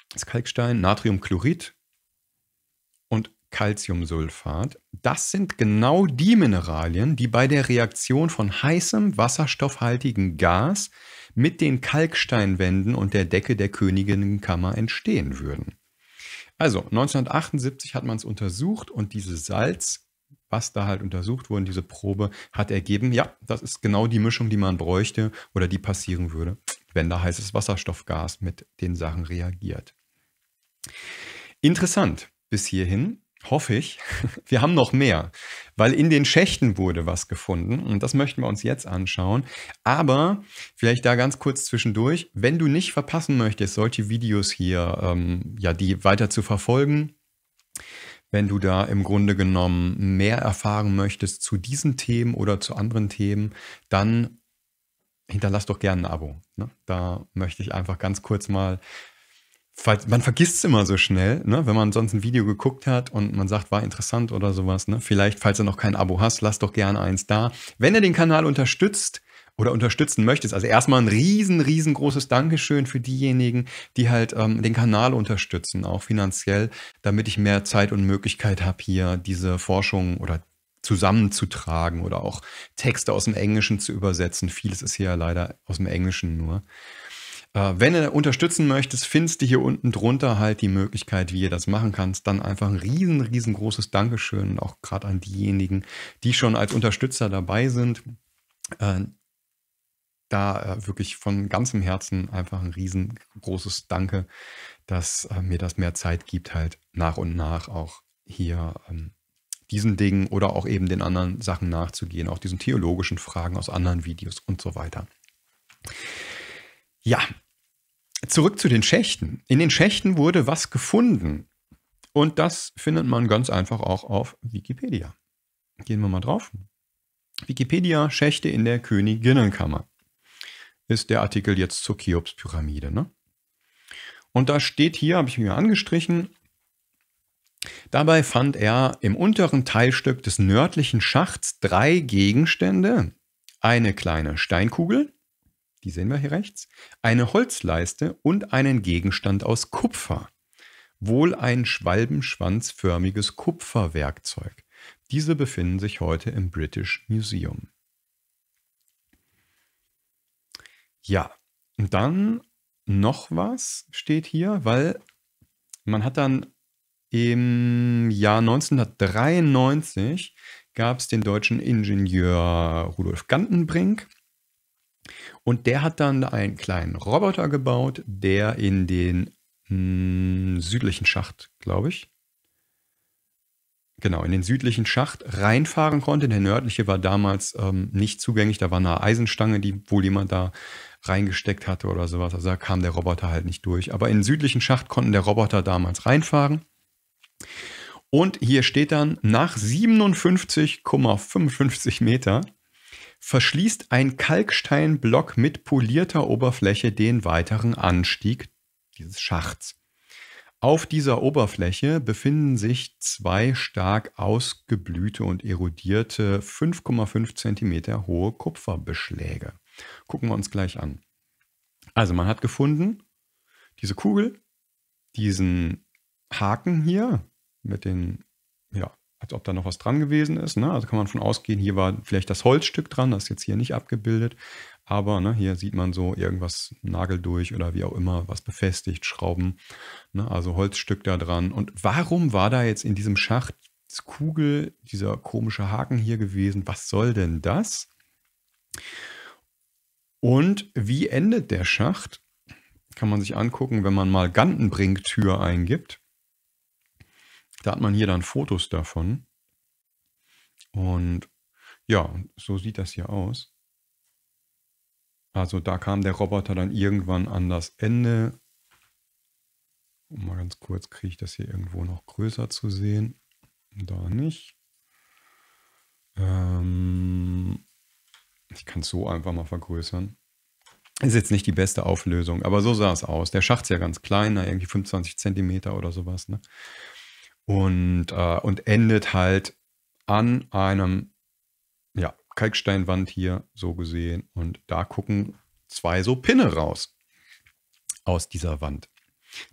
das Kalkstein, Natriumchlorid und Calciumsulfat. Das sind genau die Mineralien, die bei der Reaktion von heißem wasserstoffhaltigem Gas mit den Kalksteinwänden und der Decke der Königinnenkammer entstehen würden. Also 1978 hat man es untersucht und dieses Salz, was da halt untersucht wurde, diese Probe, hat ergeben, ja, das ist genau die Mischung, die man bräuchte oder die passieren würde, wenn da heißes Wasserstoffgas mit den Sachen reagiert. Interessant bis hierhin hoffe ich, [LAUGHS] wir haben noch mehr, weil in den Schächten wurde was gefunden und das möchten wir uns jetzt anschauen. Aber vielleicht da ganz kurz zwischendurch, wenn du nicht verpassen möchtest, solche Videos hier, ähm, ja, die weiter zu verfolgen, wenn du da im Grunde genommen mehr erfahren möchtest zu diesen Themen oder zu anderen Themen, dann hinterlass doch gerne ein Abo. Ne? Da möchte ich einfach ganz kurz mal man vergisst es immer so schnell, ne? wenn man sonst ein Video geguckt hat und man sagt, war interessant oder sowas. Ne? Vielleicht, falls du noch kein Abo hast, lass doch gerne eins da. Wenn du den Kanal unterstützt oder unterstützen möchtest, also erstmal ein riesen, riesengroßes Dankeschön für diejenigen, die halt ähm, den Kanal unterstützen, auch finanziell, damit ich mehr Zeit und Möglichkeit habe, hier diese Forschung oder zusammenzutragen oder auch Texte aus dem Englischen zu übersetzen. Vieles ist hier ja leider aus dem Englischen nur. Äh, wenn du unterstützen möchtest, findest du hier unten drunter halt die Möglichkeit, wie ihr das machen kannst. Dann einfach ein riesen, riesengroßes Dankeschön, auch gerade an diejenigen, die schon als Unterstützer dabei sind. Äh, da äh, wirklich von ganzem Herzen einfach ein riesengroßes Danke, dass mir das mehr Zeit gibt, halt nach und nach auch hier ähm, diesen Dingen oder auch eben den anderen Sachen nachzugehen, auch diesen theologischen Fragen aus anderen Videos und so weiter. Ja, Zurück zu den Schächten. In den Schächten wurde was gefunden. Und das findet man ganz einfach auch auf Wikipedia. Gehen wir mal drauf. Wikipedia Schächte in der Königinnenkammer ist der Artikel jetzt zur Cheops-Pyramide. Ne? Und da steht hier, habe ich mir angestrichen, dabei fand er im unteren Teilstück des nördlichen Schachts drei Gegenstände, eine kleine Steinkugel, die sehen wir hier rechts, eine Holzleiste und einen Gegenstand aus Kupfer. Wohl ein schwalbenschwanzförmiges Kupferwerkzeug. Diese befinden sich heute im British Museum. Ja, und dann noch was steht hier, weil man hat dann im Jahr 1993 gab es den deutschen Ingenieur Rudolf Gantenbrink, und der hat dann einen kleinen Roboter gebaut, der in den mh, mm, südlichen Schacht, glaube ich, genau, in den südlichen Schacht reinfahren konnte. Der nördliche war damals ähm, nicht zugänglich. Da war eine Eisenstange, die wohl jemand da reingesteckt hatte oder sowas. Also da kam der Roboter halt nicht durch. Aber in den südlichen Schacht konnten der Roboter damals reinfahren. Und hier steht dann, nach 57,55 Meter verschließt ein Kalksteinblock mit polierter Oberfläche den weiteren Anstieg dieses Schachts. Auf dieser Oberfläche befinden sich zwei stark ausgeblühte und erodierte 5,5 cm hohe Kupferbeschläge. Gucken wir uns gleich an. Also man hat gefunden, diese Kugel, diesen Haken hier mit den ja, als ob da noch was dran gewesen ist. Ne? Also kann man von ausgehen, hier war vielleicht das Holzstück dran, das ist jetzt hier nicht abgebildet. Aber ne, hier sieht man so irgendwas Nagel durch oder wie auch immer, was befestigt, Schrauben, ne, also Holzstück da dran. Und warum war da jetzt in diesem Schacht Kugel, dieser komische Haken hier gewesen? Was soll denn das? Und wie endet der Schacht? Kann man sich angucken, wenn man mal Gantenbrink-Tür eingibt. Da hat man hier dann Fotos davon. Und ja, so sieht das hier aus. Also da kam der Roboter dann irgendwann an das Ende. Und mal ganz kurz kriege ich das hier irgendwo noch größer zu sehen. Da nicht. Ähm, ich kann es so einfach mal vergrößern. Ist jetzt nicht die beste Auflösung, aber so sah es aus. Der Schacht ist ja ganz klein, irgendwie 25 Zentimeter oder sowas. Ne? und, äh, und endet halt an einem ja, Kalksteinwand hier so gesehen. Und da gucken zwei so Pinne raus aus dieser Wand.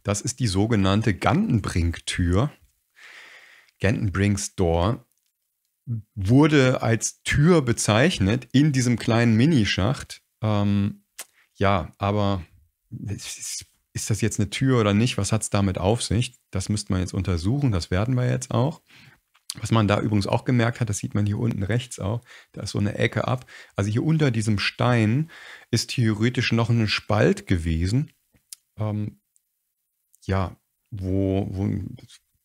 Das ist die sogenannte Gantenbrink-Tür. Gantenbrinks Door wurde als Tür bezeichnet in diesem kleinen Minischacht. Ähm, ja, aber es ist ist das jetzt eine Tür oder nicht? Was hat es damit auf sich? Das müsste man jetzt untersuchen, das werden wir jetzt auch. Was man da übrigens auch gemerkt hat, das sieht man hier unten rechts auch, da ist so eine Ecke ab. Also hier unter diesem Stein ist theoretisch noch ein Spalt gewesen. Ähm, ja, wo, wo ein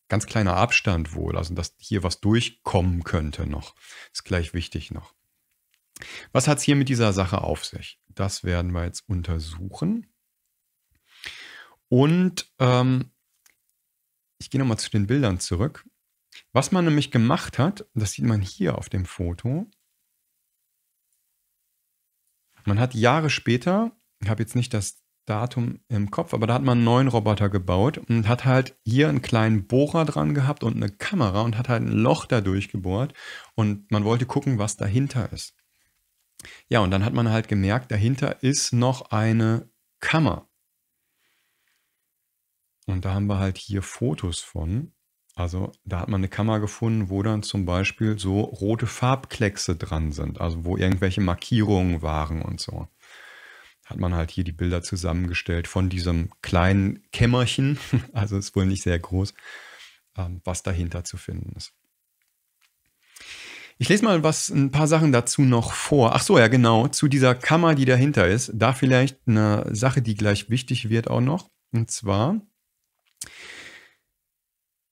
ganz kleiner Abstand wohl, also dass hier was durchkommen könnte noch. Ist gleich wichtig noch. Was hat es hier mit dieser Sache auf sich? Das werden wir jetzt untersuchen. Und ähm, ich gehe nochmal zu den Bildern zurück. Was man nämlich gemacht hat, das sieht man hier auf dem Foto. Man hat Jahre später, ich habe jetzt nicht das Datum im Kopf, aber da hat man einen neuen Roboter gebaut und hat halt hier einen kleinen Bohrer dran gehabt und eine Kamera und hat halt ein Loch da durchgebohrt und man wollte gucken, was dahinter ist. Ja, und dann hat man halt gemerkt, dahinter ist noch eine Kammer. Und da haben wir halt hier Fotos von. Also da hat man eine Kammer gefunden, wo dann zum Beispiel so rote Farbkleckse dran sind, also wo irgendwelche Markierungen waren und so. Hat man halt hier die Bilder zusammengestellt von diesem kleinen Kämmerchen, [LAUGHS] also ist wohl nicht sehr groß, ähm, was dahinter zu finden ist. Ich lese mal was, ein paar Sachen dazu noch vor. Ach so, ja genau, zu dieser Kammer, die dahinter ist, da vielleicht eine Sache, die gleich wichtig wird auch noch. Und zwar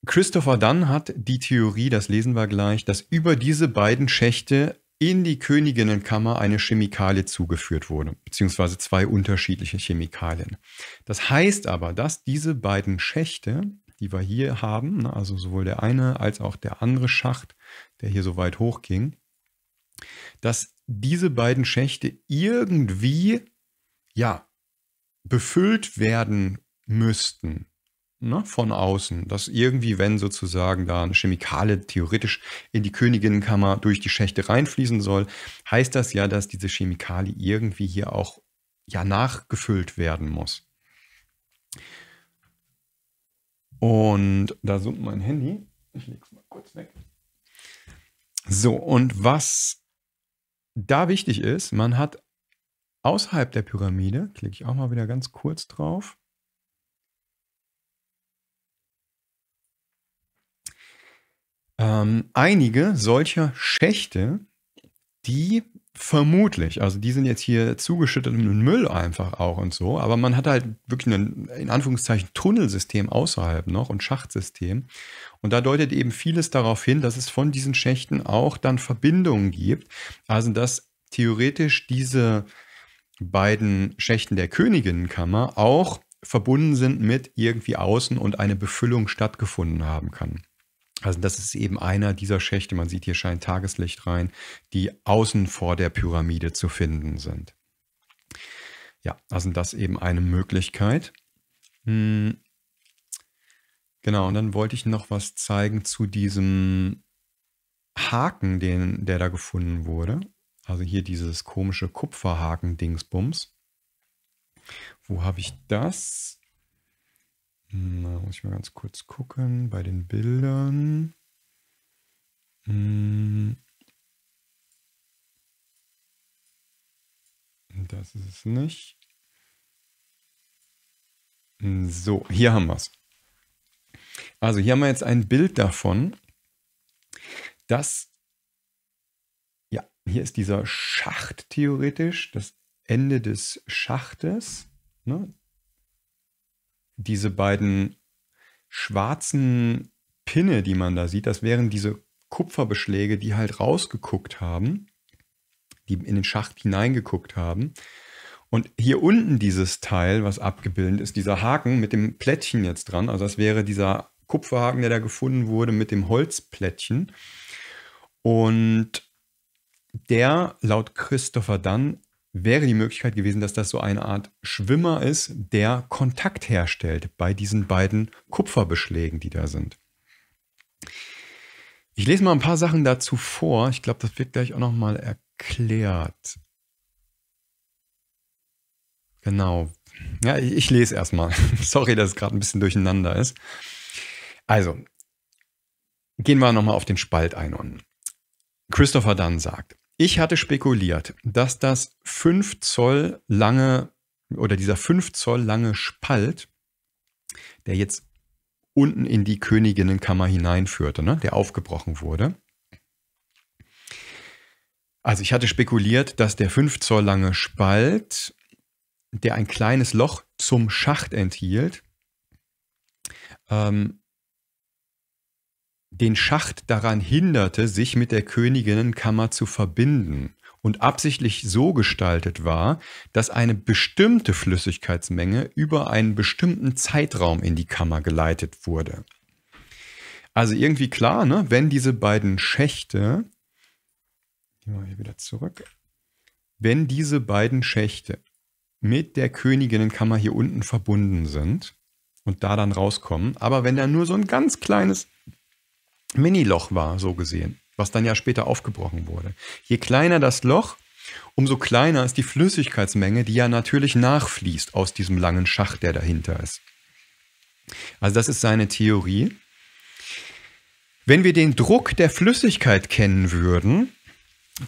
Christopher Dunn hat die Theorie, das lesen wir gleich, dass über diese beiden Schächte in die Königinnenkammer eine Chemikalie zugeführt wurde, beziehungsweise zwei unterschiedliche Chemikalien. Das heißt aber, dass diese beiden Schächte, die wir hier haben, ne, also sowohl der eine als auch der andere Schacht, der hier so weit hoch ging, dass diese beiden Schächte irgendwie, ja, befüllt werden müssten ne, von außen, dass irgendwie, wenn sozusagen da eine Chemikalie theoretisch in die Königinnenkammer durch die Schächte reinfließen soll, heißt das ja, dass diese Chemikalie irgendwie hier auch ja nachgefüllt werden muss. Und da summt mein Handy. Ich lege es mal kurz weg. So, und was da wichtig ist, man hat außerhalb der Pyramide, klicke ich auch mal wieder ganz kurz drauf, ähm, einige solcher Schächte, die vermutlich, also die sind jetzt hier zugeschüttet mit Müll einfach auch und so, aber man hat halt wirklich ein, in Anführungszeichen, Tunnelsystem außerhalb noch und Schachtsystem. Und da deutet eben vieles darauf hin, dass es von diesen Schächten auch dann Verbindungen gibt. Also dass theoretisch diese beiden Schächten der Königinnenkammer auch verbunden sind mit irgendwie außen und eine Befüllung stattgefunden haben kann. Also das ist eben einer dieser Schächte, man sieht hier scheint Tageslicht rein, die außen vor der Pyramide zu finden sind. Ja, also das eben eine Möglichkeit. Hm. Genau, und dann wollte ich noch was zeigen zu diesem Haken, den, der da gefunden wurde. Also hier dieses komische Kupferhaken-Dingsbums. Wo habe ich das? Na, muss ich mal ganz kurz gucken bei den Bildern. Hm. Das ist es nicht. Hm, so, hier haben wir es. Also hier haben wir jetzt ein Bild davon, dass, ja, hier ist dieser Schacht theoretisch, das Ende des Schachtes. Ne? diese beiden schwarzen Pinne, die man da sieht, das wären diese Kupferbeschläge, die halt rausgeguckt haben, die in den Schacht hineingeguckt haben. Und hier unten dieses Teil, was abgebildet ist, dieser Haken mit dem Plättchen jetzt dran, also das wäre dieser Kupferhaken, der da gefunden wurde mit dem Holzplättchen. Und der, laut Christopher Dunn, wäre die Möglichkeit gewesen, dass das so eine Art Schwimmer ist, der Kontakt herstellt bei diesen beiden Kupferbeschlägen, die da sind. Ich lese mal ein paar Sachen dazu vor. Ich glaube, das wird gleich auch nochmal erklärt. Genau. Ja, ich lese erstmal. [LAUGHS] Sorry, dass es gerade ein bisschen durcheinander ist. Also, gehen wir nochmal auf den Spalt ein. Christopher Dunn sagt, ich hatte spekuliert, dass das 5 Zoll lange oder dieser 5 Zoll lange Spalt, der jetzt unten in die Königinnenkammer hineinführte, ne, der aufgebrochen wurde. Also ich hatte spekuliert, dass der 5 Zoll lange Spalt, der ein kleines Loch zum Schacht enthielt, ähm, den Schacht daran hinderte, sich mit der Königinnenkammer zu verbinden und absichtlich so gestaltet war, dass eine bestimmte Flüssigkeitsmenge über einen bestimmten Zeitraum in die Kammer geleitet wurde. Also irgendwie klar, ne? wenn diese beiden Schächte, gehen wir hier wieder zurück, wenn diese beiden Schächte mit der Königinnenkammer hier unten verbunden sind und da dann rauskommen, aber wenn da nur so ein ganz kleines Mini-Loch war, so gesehen, was dann ja später aufgebrochen wurde. Je kleiner das Loch, umso kleiner ist die Flüssigkeitsmenge, die ja natürlich nachfließt aus diesem langen Schacht, der dahinter ist. Also das ist seine Theorie. Wenn wir den Druck der Flüssigkeit kennen würden,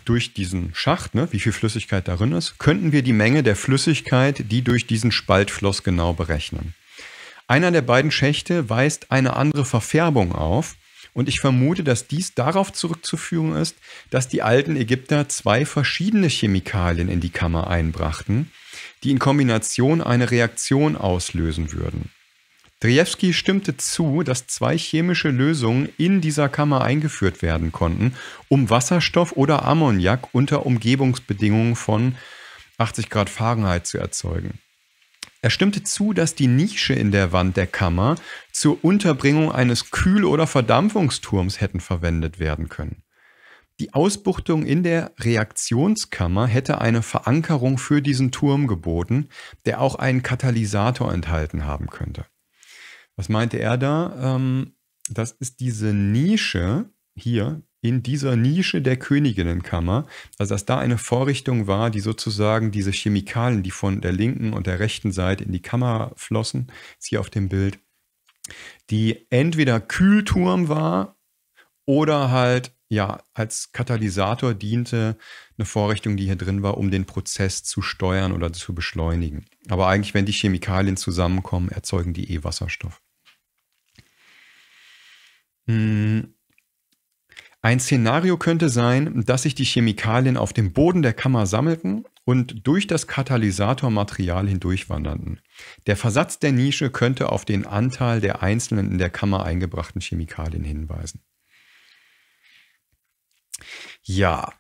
durch diesen Schacht, ne, wie viel Flüssigkeit darin ist, könnten wir die Menge der Flüssigkeit, die durch diesen Spalt floss, genau berechnen. Einer der beiden Schächte weist eine andere Verfärbung auf und ich vermute, dass dies darauf zurückzuführen ist, dass die alten Ägypter zwei verschiedene Chemikalien in die Kammer einbrachten, die in Kombination eine Reaktion auslösen würden. Driewski stimmte zu, dass zwei chemische Lösungen in dieser Kammer eingeführt werden konnten, um Wasserstoff oder Ammoniak unter Umgebungsbedingungen von 80 Grad Fahrenheit zu erzeugen. Er stimmte zu, dass die Nische in der Wand der Kammer zur Unterbringung eines Kühl- oder Verdampfungsturms hätten verwendet werden können. Die Ausbuchtung in der Reaktionskammer hätte eine Verankerung für diesen Turm geboten, der auch einen Katalysator enthalten haben könnte. Was meinte er da? Ähm, das ist diese Nische hier, in dieser Nische der Königinnenkammer, also dass da eine Vorrichtung war, die sozusagen diese Chemikalien, die von der linken und der rechten Seite in die Kammer flossen, ist hier auf dem Bild, die entweder Kühlturm war oder halt ja als Katalysator diente, eine Vorrichtung, die hier drin war, um den Prozess zu steuern oder zu beschleunigen. Aber eigentlich, wenn die Chemikalien zusammenkommen, erzeugen die eh Wasserstoff. Hm. Ein Szenario könnte sein, dass sich die Chemikalien auf dem Boden der Kammer sammelten und durch das Katalysatormaterial hindurchwanderten. Der Versatz der Nische könnte auf den Anteil der einzelnen in der Kammer eingebrachten Chemikalien hinweisen. Ja.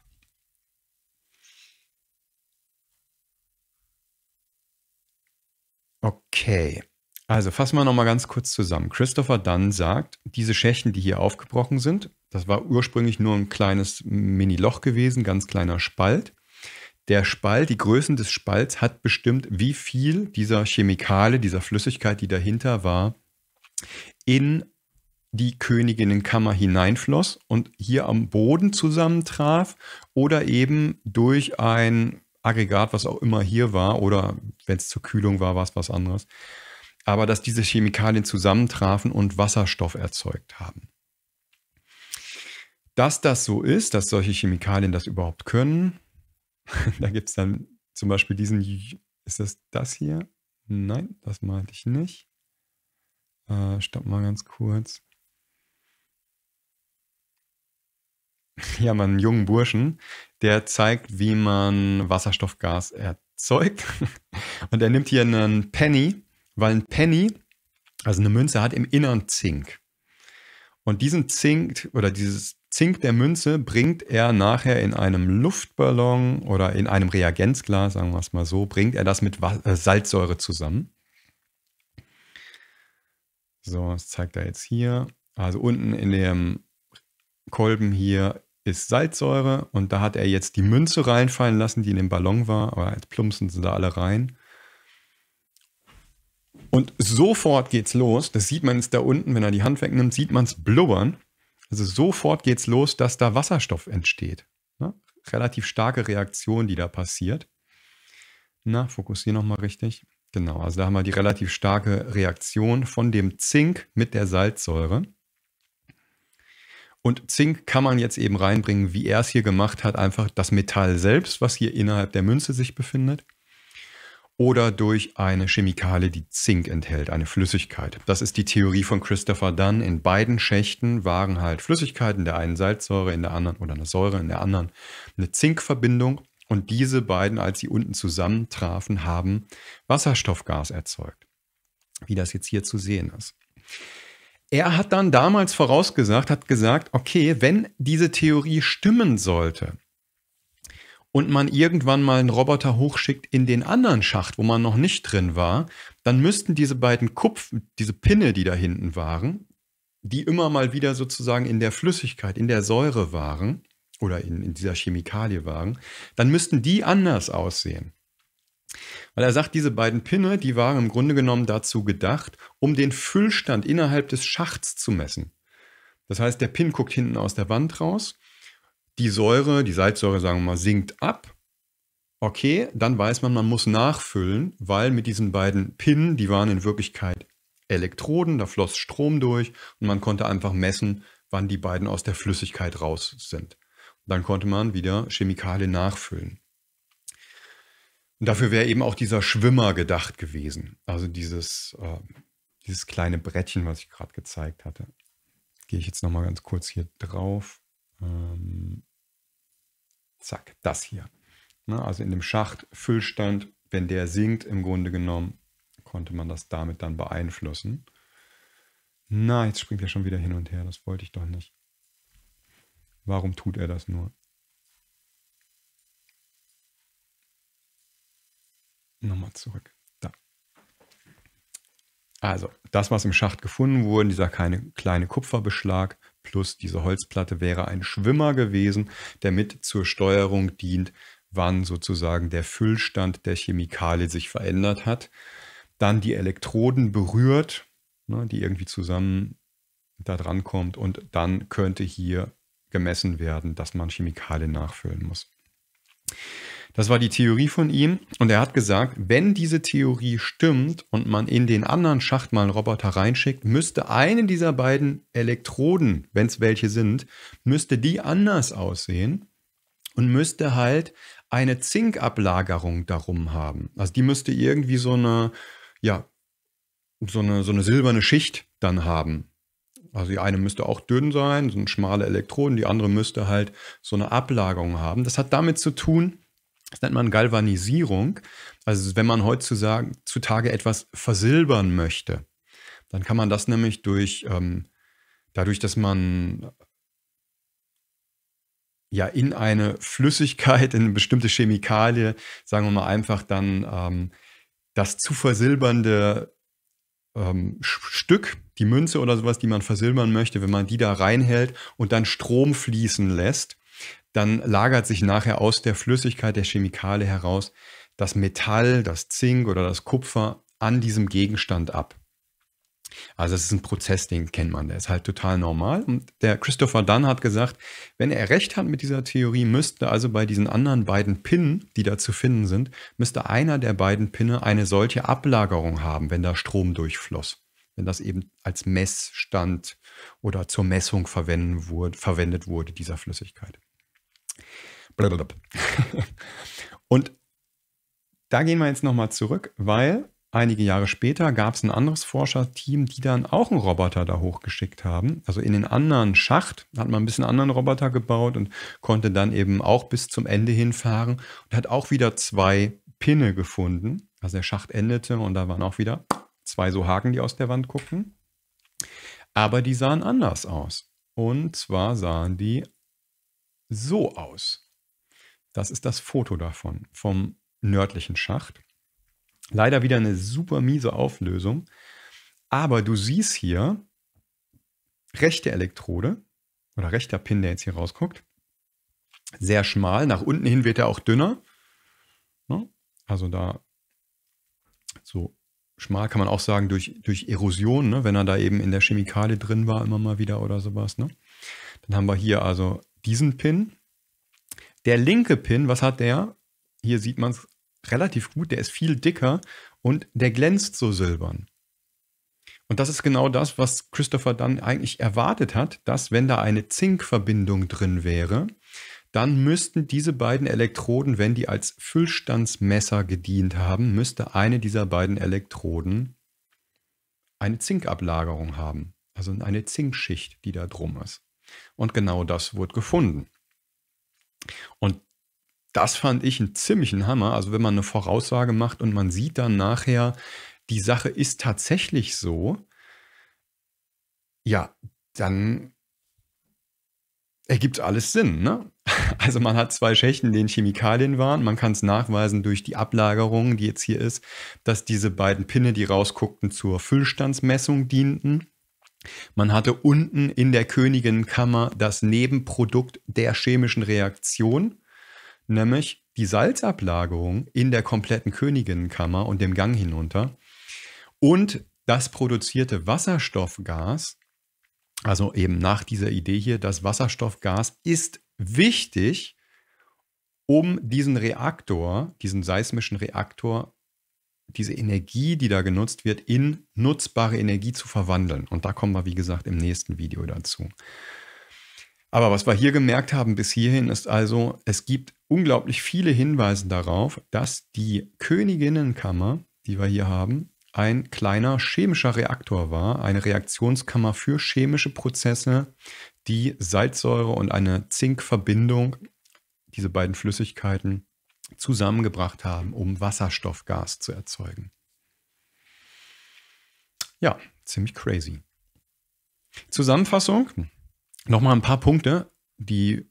Okay. Also fassen wir nochmal ganz kurz zusammen. Christopher Dunn sagt, diese Schächten, die hier aufgebrochen sind, das war ursprünglich nur ein kleines Mini-Loch gewesen, ganz kleiner Spalt. Der Spalt, die Größen des Spalts hat bestimmt, wie viel dieser Chemikale, dieser Flüssigkeit, die dahinter war, in die Königinnenkammer hineinfloss und hier am Boden zusammentraf oder eben durch ein Aggregat, was auch immer hier war, oder wenn es zur Kühlung war, war es was anderes, aber dass diese Chemikalien zusammentrafen und Wasserstoff erzeugt haben. Dass das so ist, dass solche Chemikalien das überhaupt können, [LAUGHS] da gibt es dann zum Beispiel diesen, ist das das hier? Nein, das meinte ich nicht. Äh, stopp mal ganz kurz. Hier haben wir einen jungen Burschen, der zeigt, wie man Wasserstoffgas erzeugt. [LAUGHS] Und er nimmt hier einen Penny, weil ein Penny, also eine Münze, hat im Innern Zink. Und diesen Zink oder dieses Zink der Münze bringt er nachher in einem Luftballon oder in einem Reagenzglas, sagen wir es mal so, bringt er das mit äh, Salzsäure zusammen. So, das zeigt er jetzt hier. Also unten in dem Kolben hier ist Salzsäure und da hat er jetzt die Münze reinfallen lassen, die in dem Ballon war, aber jetzt plumpsen sie da alle rein. Und sofort geht's los. Das sieht man jetzt da unten, wenn er die Hand wegnimmt, sieht man es blubbern. Also sofort geht's los, dass da Wasserstoff entsteht. Ne? Relativ starke Reaktion, die da passiert. Na, fokussier nochmal richtig. Genau, also da haben wir die relativ starke Reaktion von dem Zink mit der Salzsäure. Und Zink kann man jetzt eben reinbringen, wie er es hier gemacht hat, einfach das Metall selbst, was hier innerhalb der Münze sich befindet oder durch eine Chemikale, die Zink enthält, eine Flüssigkeit. Das ist die Theorie von Christopher Dunn. In beiden Schächten waren halt Flüssigkeiten, der einen Salzsäure, in der anderen oder eine Säure, in der anderen eine Zinkverbindung. Und diese beiden, als sie unten zusammentrafen, haben Wasserstoffgas erzeugt. Wie das jetzt hier zu sehen ist. Er hat dann damals vorausgesagt, hat gesagt, okay, wenn diese Theorie stimmen sollte, und man irgendwann mal einen Roboter hochschickt in den anderen Schacht, wo man noch nicht drin war, dann müssten diese beiden Kupfen, diese Pinne, die da hinten waren, die immer mal wieder sozusagen in der Flüssigkeit, in der Säure waren oder in, in dieser Chemikalie waren, dann müssten die anders aussehen. Weil er sagt, diese beiden Pinne, die waren im Grunde genommen dazu gedacht, um den Füllstand innerhalb des Schachts zu messen. Das heißt, der Pin guckt hinten aus der Wand raus die Säure, die Salzsäure, sagen wir mal, sinkt ab. Okay, dann weiß man, man muss nachfüllen, weil mit diesen beiden Pinnen, die waren in Wirklichkeit Elektroden, da floss Strom durch und man konnte einfach messen, wann die beiden aus der Flüssigkeit raus sind. Dann konnte man wieder Chemikalien nachfüllen. Und dafür wäre eben auch dieser Schwimmer gedacht gewesen. Also dieses, äh, dieses kleine Brettchen, was ich gerade gezeigt hatte. Gehe ich jetzt nochmal ganz kurz hier drauf ähm, zack, das hier. Na, ne, also in dem Schacht Füllstand, wenn der sinkt im Grunde genommen, konnte man das damit dann beeinflussen. Na, jetzt springt er schon wieder hin und her, das wollte ich doch nicht. Warum tut er das nur? Nochmal zurück. Da. Also, das, was im Schacht gefunden wurde, dieser kleine, kleine Kupferbeschlag, plus diese Holzplatte wäre ein Schwimmer gewesen, der mit zur Steuerung dient, wann sozusagen der Füllstand der Chemikalie sich verändert hat. Dann die Elektroden berührt, ne, die irgendwie zusammen da dran kommt und dann könnte hier gemessen werden, dass man Chemikalien nachfüllen muss. Das war die Theorie von ihm und er hat gesagt, wenn diese Theorie stimmt und man in den anderen Schacht mal einen Roboter reinschickt, müsste eine dieser beiden Elektroden, wenn es welche sind, müsste die anders aussehen und müsste halt eine Zinkablagerung darum haben. Also die müsste irgendwie so eine, ja, so eine, so eine silberne Schicht dann haben. Also die eine müsste auch dünn sein, so eine schmale Elektroden, die andere müsste halt so eine Ablagerung haben. Das hat damit zu tun, das nennt man Galvanisierung. Also wenn man heutzutage etwas versilbern möchte, dann kann man das nämlich durch, ähm, dadurch, dass man ja in eine Flüssigkeit, in eine bestimmte Chemikalie, sagen wir mal einfach dann ähm, das zu versilbernde ähm, Stück, die Münze oder sowas, die man versilbern möchte, wenn man die da reinhält und dann Strom fließen lässt, dann lagert sich nachher aus der Flüssigkeit der Chemikale heraus das Metall, das Zink oder das Kupfer an diesem Gegenstand ab. Also es ist ein Prozess, den kennt man, der ist halt total normal. Und der Christopher Dunn hat gesagt, wenn er recht hat mit dieser Theorie, müsste also bei diesen anderen beiden Pinnen, die da zu finden sind, müsste einer der beiden Pinne eine solche Ablagerung haben, wenn da Strom durchfloss. Wenn das eben als Messstand oder zur Messung verwendet wurde, verwendet wurde dieser Flüssigkeit. Und da gehen wir jetzt nochmal zurück, weil einige Jahre später gab es ein anderes Forscherteam, die dann auch einen Roboter da hochgeschickt haben. Also in den anderen Schacht hat man ein bisschen anderen Roboter gebaut und konnte dann eben auch bis zum Ende hinfahren und hat auch wieder zwei Pinne gefunden. Also der Schacht endete und da waren auch wieder zwei so Haken, die aus der Wand gucken. Aber die sahen anders aus. Und zwar sahen die so aus. Das ist das Foto davon, vom nördlichen Schacht. Leider wieder eine super miese Auflösung. Aber du siehst hier rechte Elektrode oder rechter Pin, der jetzt hier rausguckt. Sehr schmal. Nach unten hin wird er auch dünner. Ne? Also da so schmal kann man auch sagen durch, durch Erosion, ne? wenn er da eben in der Chemikale drin war, immer mal wieder oder sowas. Ne? Dann haben wir hier also diesen Pin, der linke Pin, was hat der? Hier sieht man es relativ gut, der ist viel dicker und der glänzt so silbern. Und das ist genau das, was Christopher dann eigentlich erwartet hat, dass wenn da eine Zinkverbindung drin wäre, dann müssten diese beiden Elektroden, wenn die als Füllstandsmesser gedient haben, müsste eine dieser beiden Elektroden eine Zinkablagerung haben, also eine Zinkschicht, die da drum ist. Und genau das wurde gefunden. Und das fand ich einen ziemlichen Hammer. Also wenn man eine Voraussage macht und man sieht dann nachher, die Sache ist tatsächlich so, ja, dann ergibt alles Sinn. Ne? [LAUGHS] Also man hat zwei Schächten, in Chemikalien waren. Man kann es nachweisen durch die Ablagerung, die jetzt hier ist, dass diese beiden Pinne, die rausguckten, zur Füllstandsmessung dienten. Man hatte unten in der Königinkammer das Nebenprodukt der chemischen Reaktion, nämlich die Salzablagerung in der kompletten Königinkammer und dem Gang hinunter. Und das produzierte Wasserstoffgas, also eben nach dieser Idee hier, das Wasserstoffgas ist wichtig, um diesen Reaktor, diesen seismischen Reaktor diese Energie, die da genutzt wird, in nutzbare Energie zu verwandeln. Und da kommen wir, wie gesagt, im nächsten Video dazu. Aber was wir hier gemerkt haben bis hierhin ist also, es gibt unglaublich viele Hinweise darauf, dass die Königinnenkammer, die wir hier haben, ein kleiner chemischer Reaktor war, eine Reaktionskammer für chemische Prozesse, die Salzsäure und eine Zinkverbindung, diese beiden Flüssigkeiten, zusammengebracht haben, um Wasserstoffgas zu erzeugen. Ja, ziemlich crazy. Zusammenfassung, nochmal ein paar Punkte, die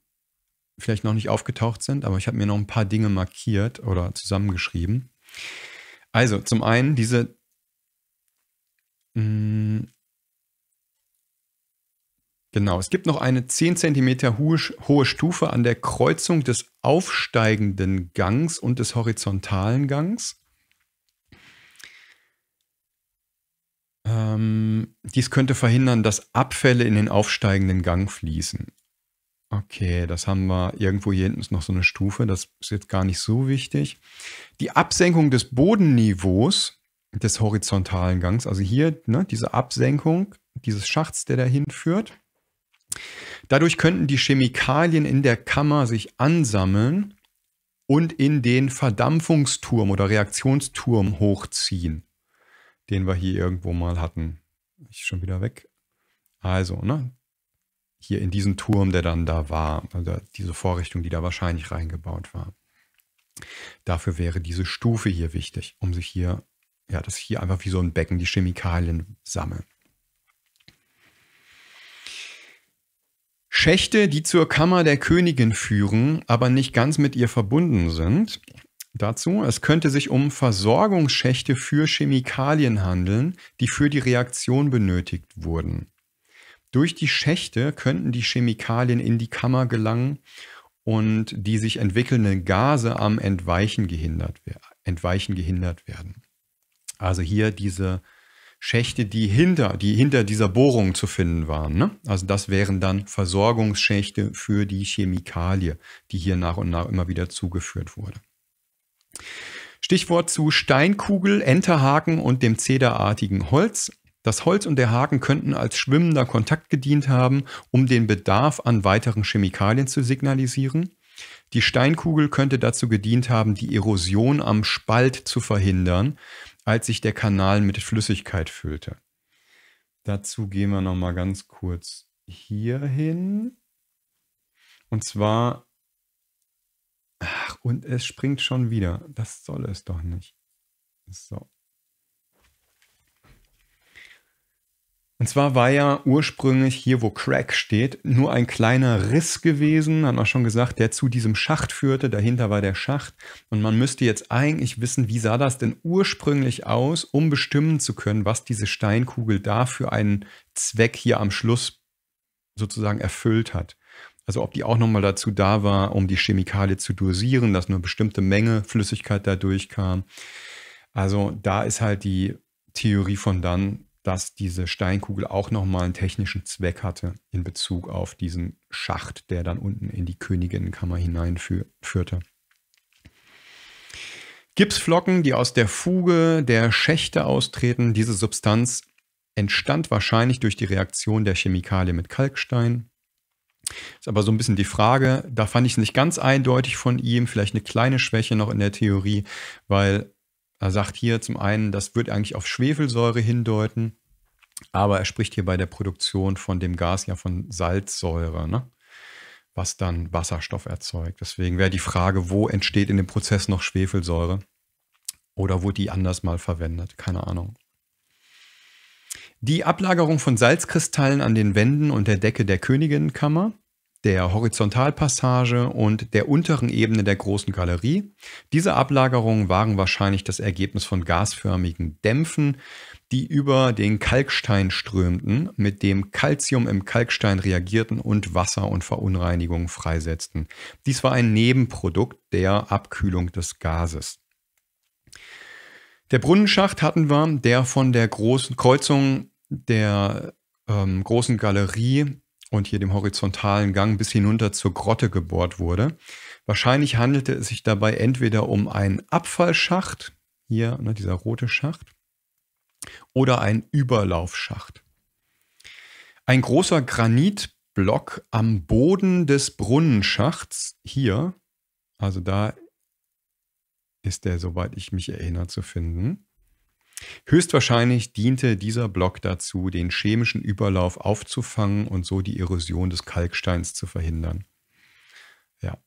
vielleicht noch nicht aufgetaucht sind, aber ich habe mir noch ein paar Dinge markiert oder zusammengeschrieben. Also zum einen diese mh, mm, Genau, es gibt noch eine 10 cm hohe, Stufe an der Kreuzung des aufsteigenden Gangs und des horizontalen Gangs. Ähm, dies könnte verhindern, dass Abfälle in den aufsteigenden Gang fließen. Okay, das haben wir. Irgendwo hier hinten ist noch so eine Stufe. Das ist jetzt gar nicht so wichtig. Die Absenkung des Bodenniveaus des horizontalen Gangs, also hier ne, diese Absenkung dieses Schachts, der da hinführt. Dadurch könnten die Chemikalien in der Kammer sich ansammeln und in den Verdampfungsturm oder Reaktionsturm hochziehen, den wir hier irgendwo mal hatten. Ich schon wieder weg. Also, ne? Hier in diesen Turm, der dann da war, also diese Vorrichtung, die da wahrscheinlich reingebaut war. Dafür wäre diese Stufe hier wichtig, um sich hier, ja, dass hier einfach wie so ein Becken die Chemikalien sammeln. Schächte, die zur Kammer der Königin führen, aber nicht ganz mit ihr verbunden sind. Dazu, es könnte sich um Versorgungsschächte für Chemikalien handeln, die für die Reaktion benötigt wurden. Durch die Schächte könnten die Chemikalien in die Kammer gelangen und die sich entwickelnden Gase am Entweichen gehindert, Entweichen gehindert werden. Also hier diese Schächte, die hinter, die hinter dieser Bohrung zu finden waren. Ne? Also das wären dann Versorgungsschächte für die Chemikalie, die hier nach und nach immer wieder zugeführt wurde. Stichwort zu Steinkugel, Enterhaken und dem zederartigen Holz. Das Holz und der Haken könnten als schwimmender Kontakt gedient haben, um den Bedarf an weiteren Chemikalien zu signalisieren. Die Steinkugel könnte dazu gedient haben, die Erosion am Spalt zu verhindern, als sich der Kanal mit Flüssigkeit füllte. Dazu gehen wir nochmal ganz kurz hier hin. Und zwar, ach, und es springt schon wieder. Das soll es doch nicht. So. Und zwar war ja ursprünglich hier, wo Crack steht, nur ein kleiner Riss gewesen, hat man schon gesagt, der zu diesem Schacht führte. Dahinter war der Schacht. Und man müsste jetzt eigentlich wissen, wie sah das denn ursprünglich aus, um bestimmen zu können, was diese Steinkugel da für einen Zweck hier am Schluss sozusagen erfüllt hat. Also ob die auch nochmal dazu da war, um die Chemikalie zu dosieren, dass nur eine bestimmte Menge Flüssigkeit dadurch kam. Also da ist halt die Theorie von dann dass diese Steinkugel auch nochmal einen technischen Zweck hatte in Bezug auf diesen Schacht, der dann unten in die Königinnenkammer hineinführte. Gipsflocken, die aus der Fuge der Schächte austreten, diese Substanz entstand wahrscheinlich durch die Reaktion der Chemikalie mit Kalkstein. Ist aber so ein bisschen die Frage, da fand ich es nicht ganz eindeutig von ihm, vielleicht eine kleine Schwäche noch in der Theorie, weil er sagt hier zum einen, das wird eigentlich auf Schwefelsäure hindeuten, aber er spricht hier bei der Produktion von dem Gas ja von Salzsäure, ne? was dann Wasserstoff erzeugt. Deswegen wäre die Frage, wo entsteht in dem Prozess noch Schwefelsäure oder wurde die anders mal verwendet? Keine Ahnung. Die Ablagerung von Salzkristallen an den Wänden und der Decke der Königinnenkammer der Horizontalpassage und der unteren Ebene der großen Galerie. Diese Ablagerungen waren wahrscheinlich das Ergebnis von gasförmigen Dämpfen, die über den Kalkstein strömten, mit dem Calcium im Kalkstein reagierten und Wasser und Verunreinigungen freisetzten. Dies war ein Nebenprodukt der Abkühlung des Gases. Der Brunnenschacht hatten wir, der von der großen Kreuzung der ähm, großen Galerie und hier dem horizontalen Gang bis hinunter zur Grotte gebohrt wurde. Wahrscheinlich handelte es sich dabei entweder um einen Abfallschacht, hier ne, dieser rote Schacht, oder einen Überlaufschacht. Ein großer Granitblock am Boden des Brunnenschachts, hier, also da ist der, soweit ich mich erinnere, zu finden. Höchstwahrscheinlich diente dieser Block dazu, den chemischen Überlauf aufzufangen und so die Erosion des Kalksteins zu verhindern. Ja.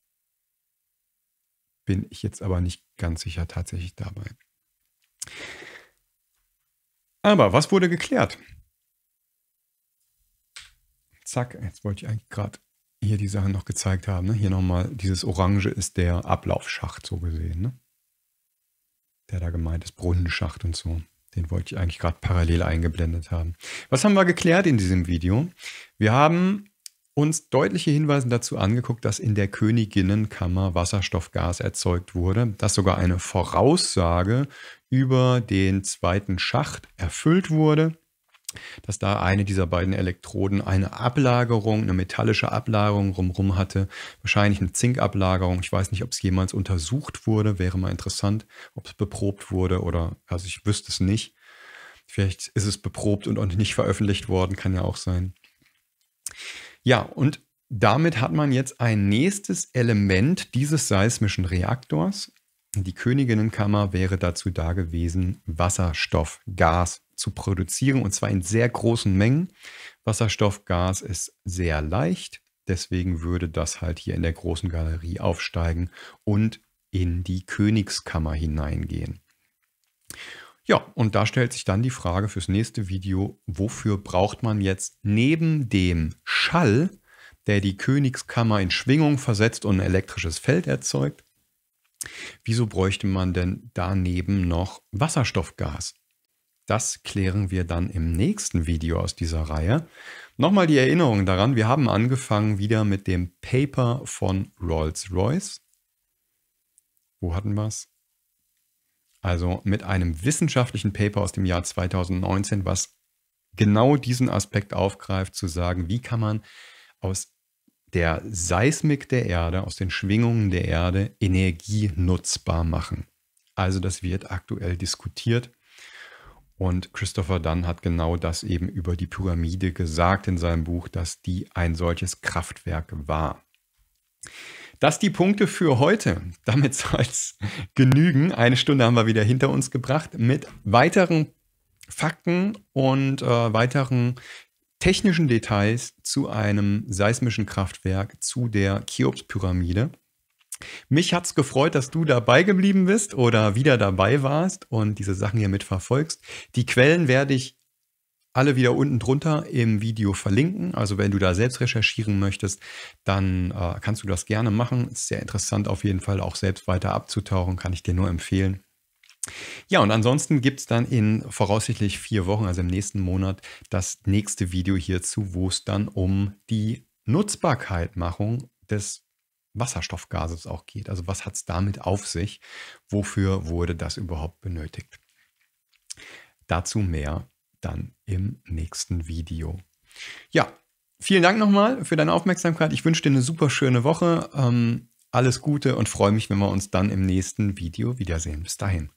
Bin ich jetzt aber nicht ganz sicher tatsächlich dabei. Aber was wurde geklärt? Zack, jetzt wollte ich eigentlich gerade hier die Sachen noch gezeigt haben. Ne? Hier nochmal, dieses Orange ist der Ablaufschacht so gesehen. Ne? der da gemeint ist, Brunnenschacht und so. Den wollte ich eigentlich gerade parallel eingeblendet haben. Was haben wir geklärt in diesem Video? Wir haben uns deutliche Hinweise dazu angeguckt, dass in der Königinnenkammer Wasserstoffgas erzeugt wurde, dass sogar eine Voraussage über den zweiten Schacht erfüllt wurde dass da eine dieser beiden Elektroden eine Ablagerung, eine metallische Ablagerung rumrum hatte, wahrscheinlich eine Zinkablagerung. Ich weiß nicht, ob es jemals untersucht wurde, wäre mal interessant, ob es beprobt wurde oder, also ich wüsste es nicht. Vielleicht ist es beprobt und nicht veröffentlicht worden, kann ja auch sein. Ja, und damit hat man jetzt ein nächstes Element dieses seismischen Reaktors. Die Königinnenkammer wäre dazu da gewesen, Wasserstoff, Gas zu produzieren und zwar in sehr großen Mengen. Wasserstoffgas ist sehr leicht, deswegen würde das halt hier in der großen Galerie aufsteigen und in die Königskammer hineingehen. Ja, und da stellt sich dann die Frage fürs nächste Video, wofür braucht man jetzt neben dem Schall, der die Königskammer in Schwingung versetzt und ein elektrisches Feld erzeugt, wieso bräuchte man denn daneben noch Wasserstoffgas? Das klären wir dann im nächsten Video aus dieser Reihe. Nochmal die Erinnerung daran, wir haben angefangen wieder mit dem Paper von Rolls-Royce. Wo hatten wir es? Also mit einem wissenschaftlichen Paper aus dem Jahr 2019, was genau diesen Aspekt aufgreift, zu sagen, wie kann man aus der Seismik der Erde, aus den Schwingungen der Erde Energie nutzbar machen. Also das wird aktuell diskutiert und Christopher Dunn hat genau das eben über die Pyramide gesagt in seinem Buch, dass die ein solches Kraftwerk war. Das die Punkte für heute. Damit soll es genügen. Eine Stunde haben wir wieder hinter uns gebracht mit weiteren Fakten und äh, weiteren technischen Details zu einem seismischen Kraftwerk, zu der Cheops-Pyramide. Mich hat's gefreut, dass du dabei geblieben bist oder wieder dabei warst und diese Sachen hier mitverfolgst. Die Quellen werde ich alle wieder unten drunter im Video verlinken. Also wenn du da selbst recherchieren möchtest, dann äh, kannst du das gerne machen. Ist sehr interessant auf jeden Fall auch selbst weiter abzutauchen, kann ich dir nur empfehlen. Ja, und ansonsten gibt es dann in voraussichtlich vier Wochen, also im nächsten Monat, das nächste Video hierzu, wo es dann um die Nutzbarkeitmachung des Wasserstoffgases auch geht. Also was hat es damit auf sich? Wofür wurde das überhaupt benötigt? Dazu mehr dann im nächsten Video. Ja, vielen Dank nochmal für deine Aufmerksamkeit. Ich wünsche dir eine super schöne Woche. Ähm, alles Gute und freue mich, wenn wir uns dann im nächsten Video wiedersehen. Bis dahin.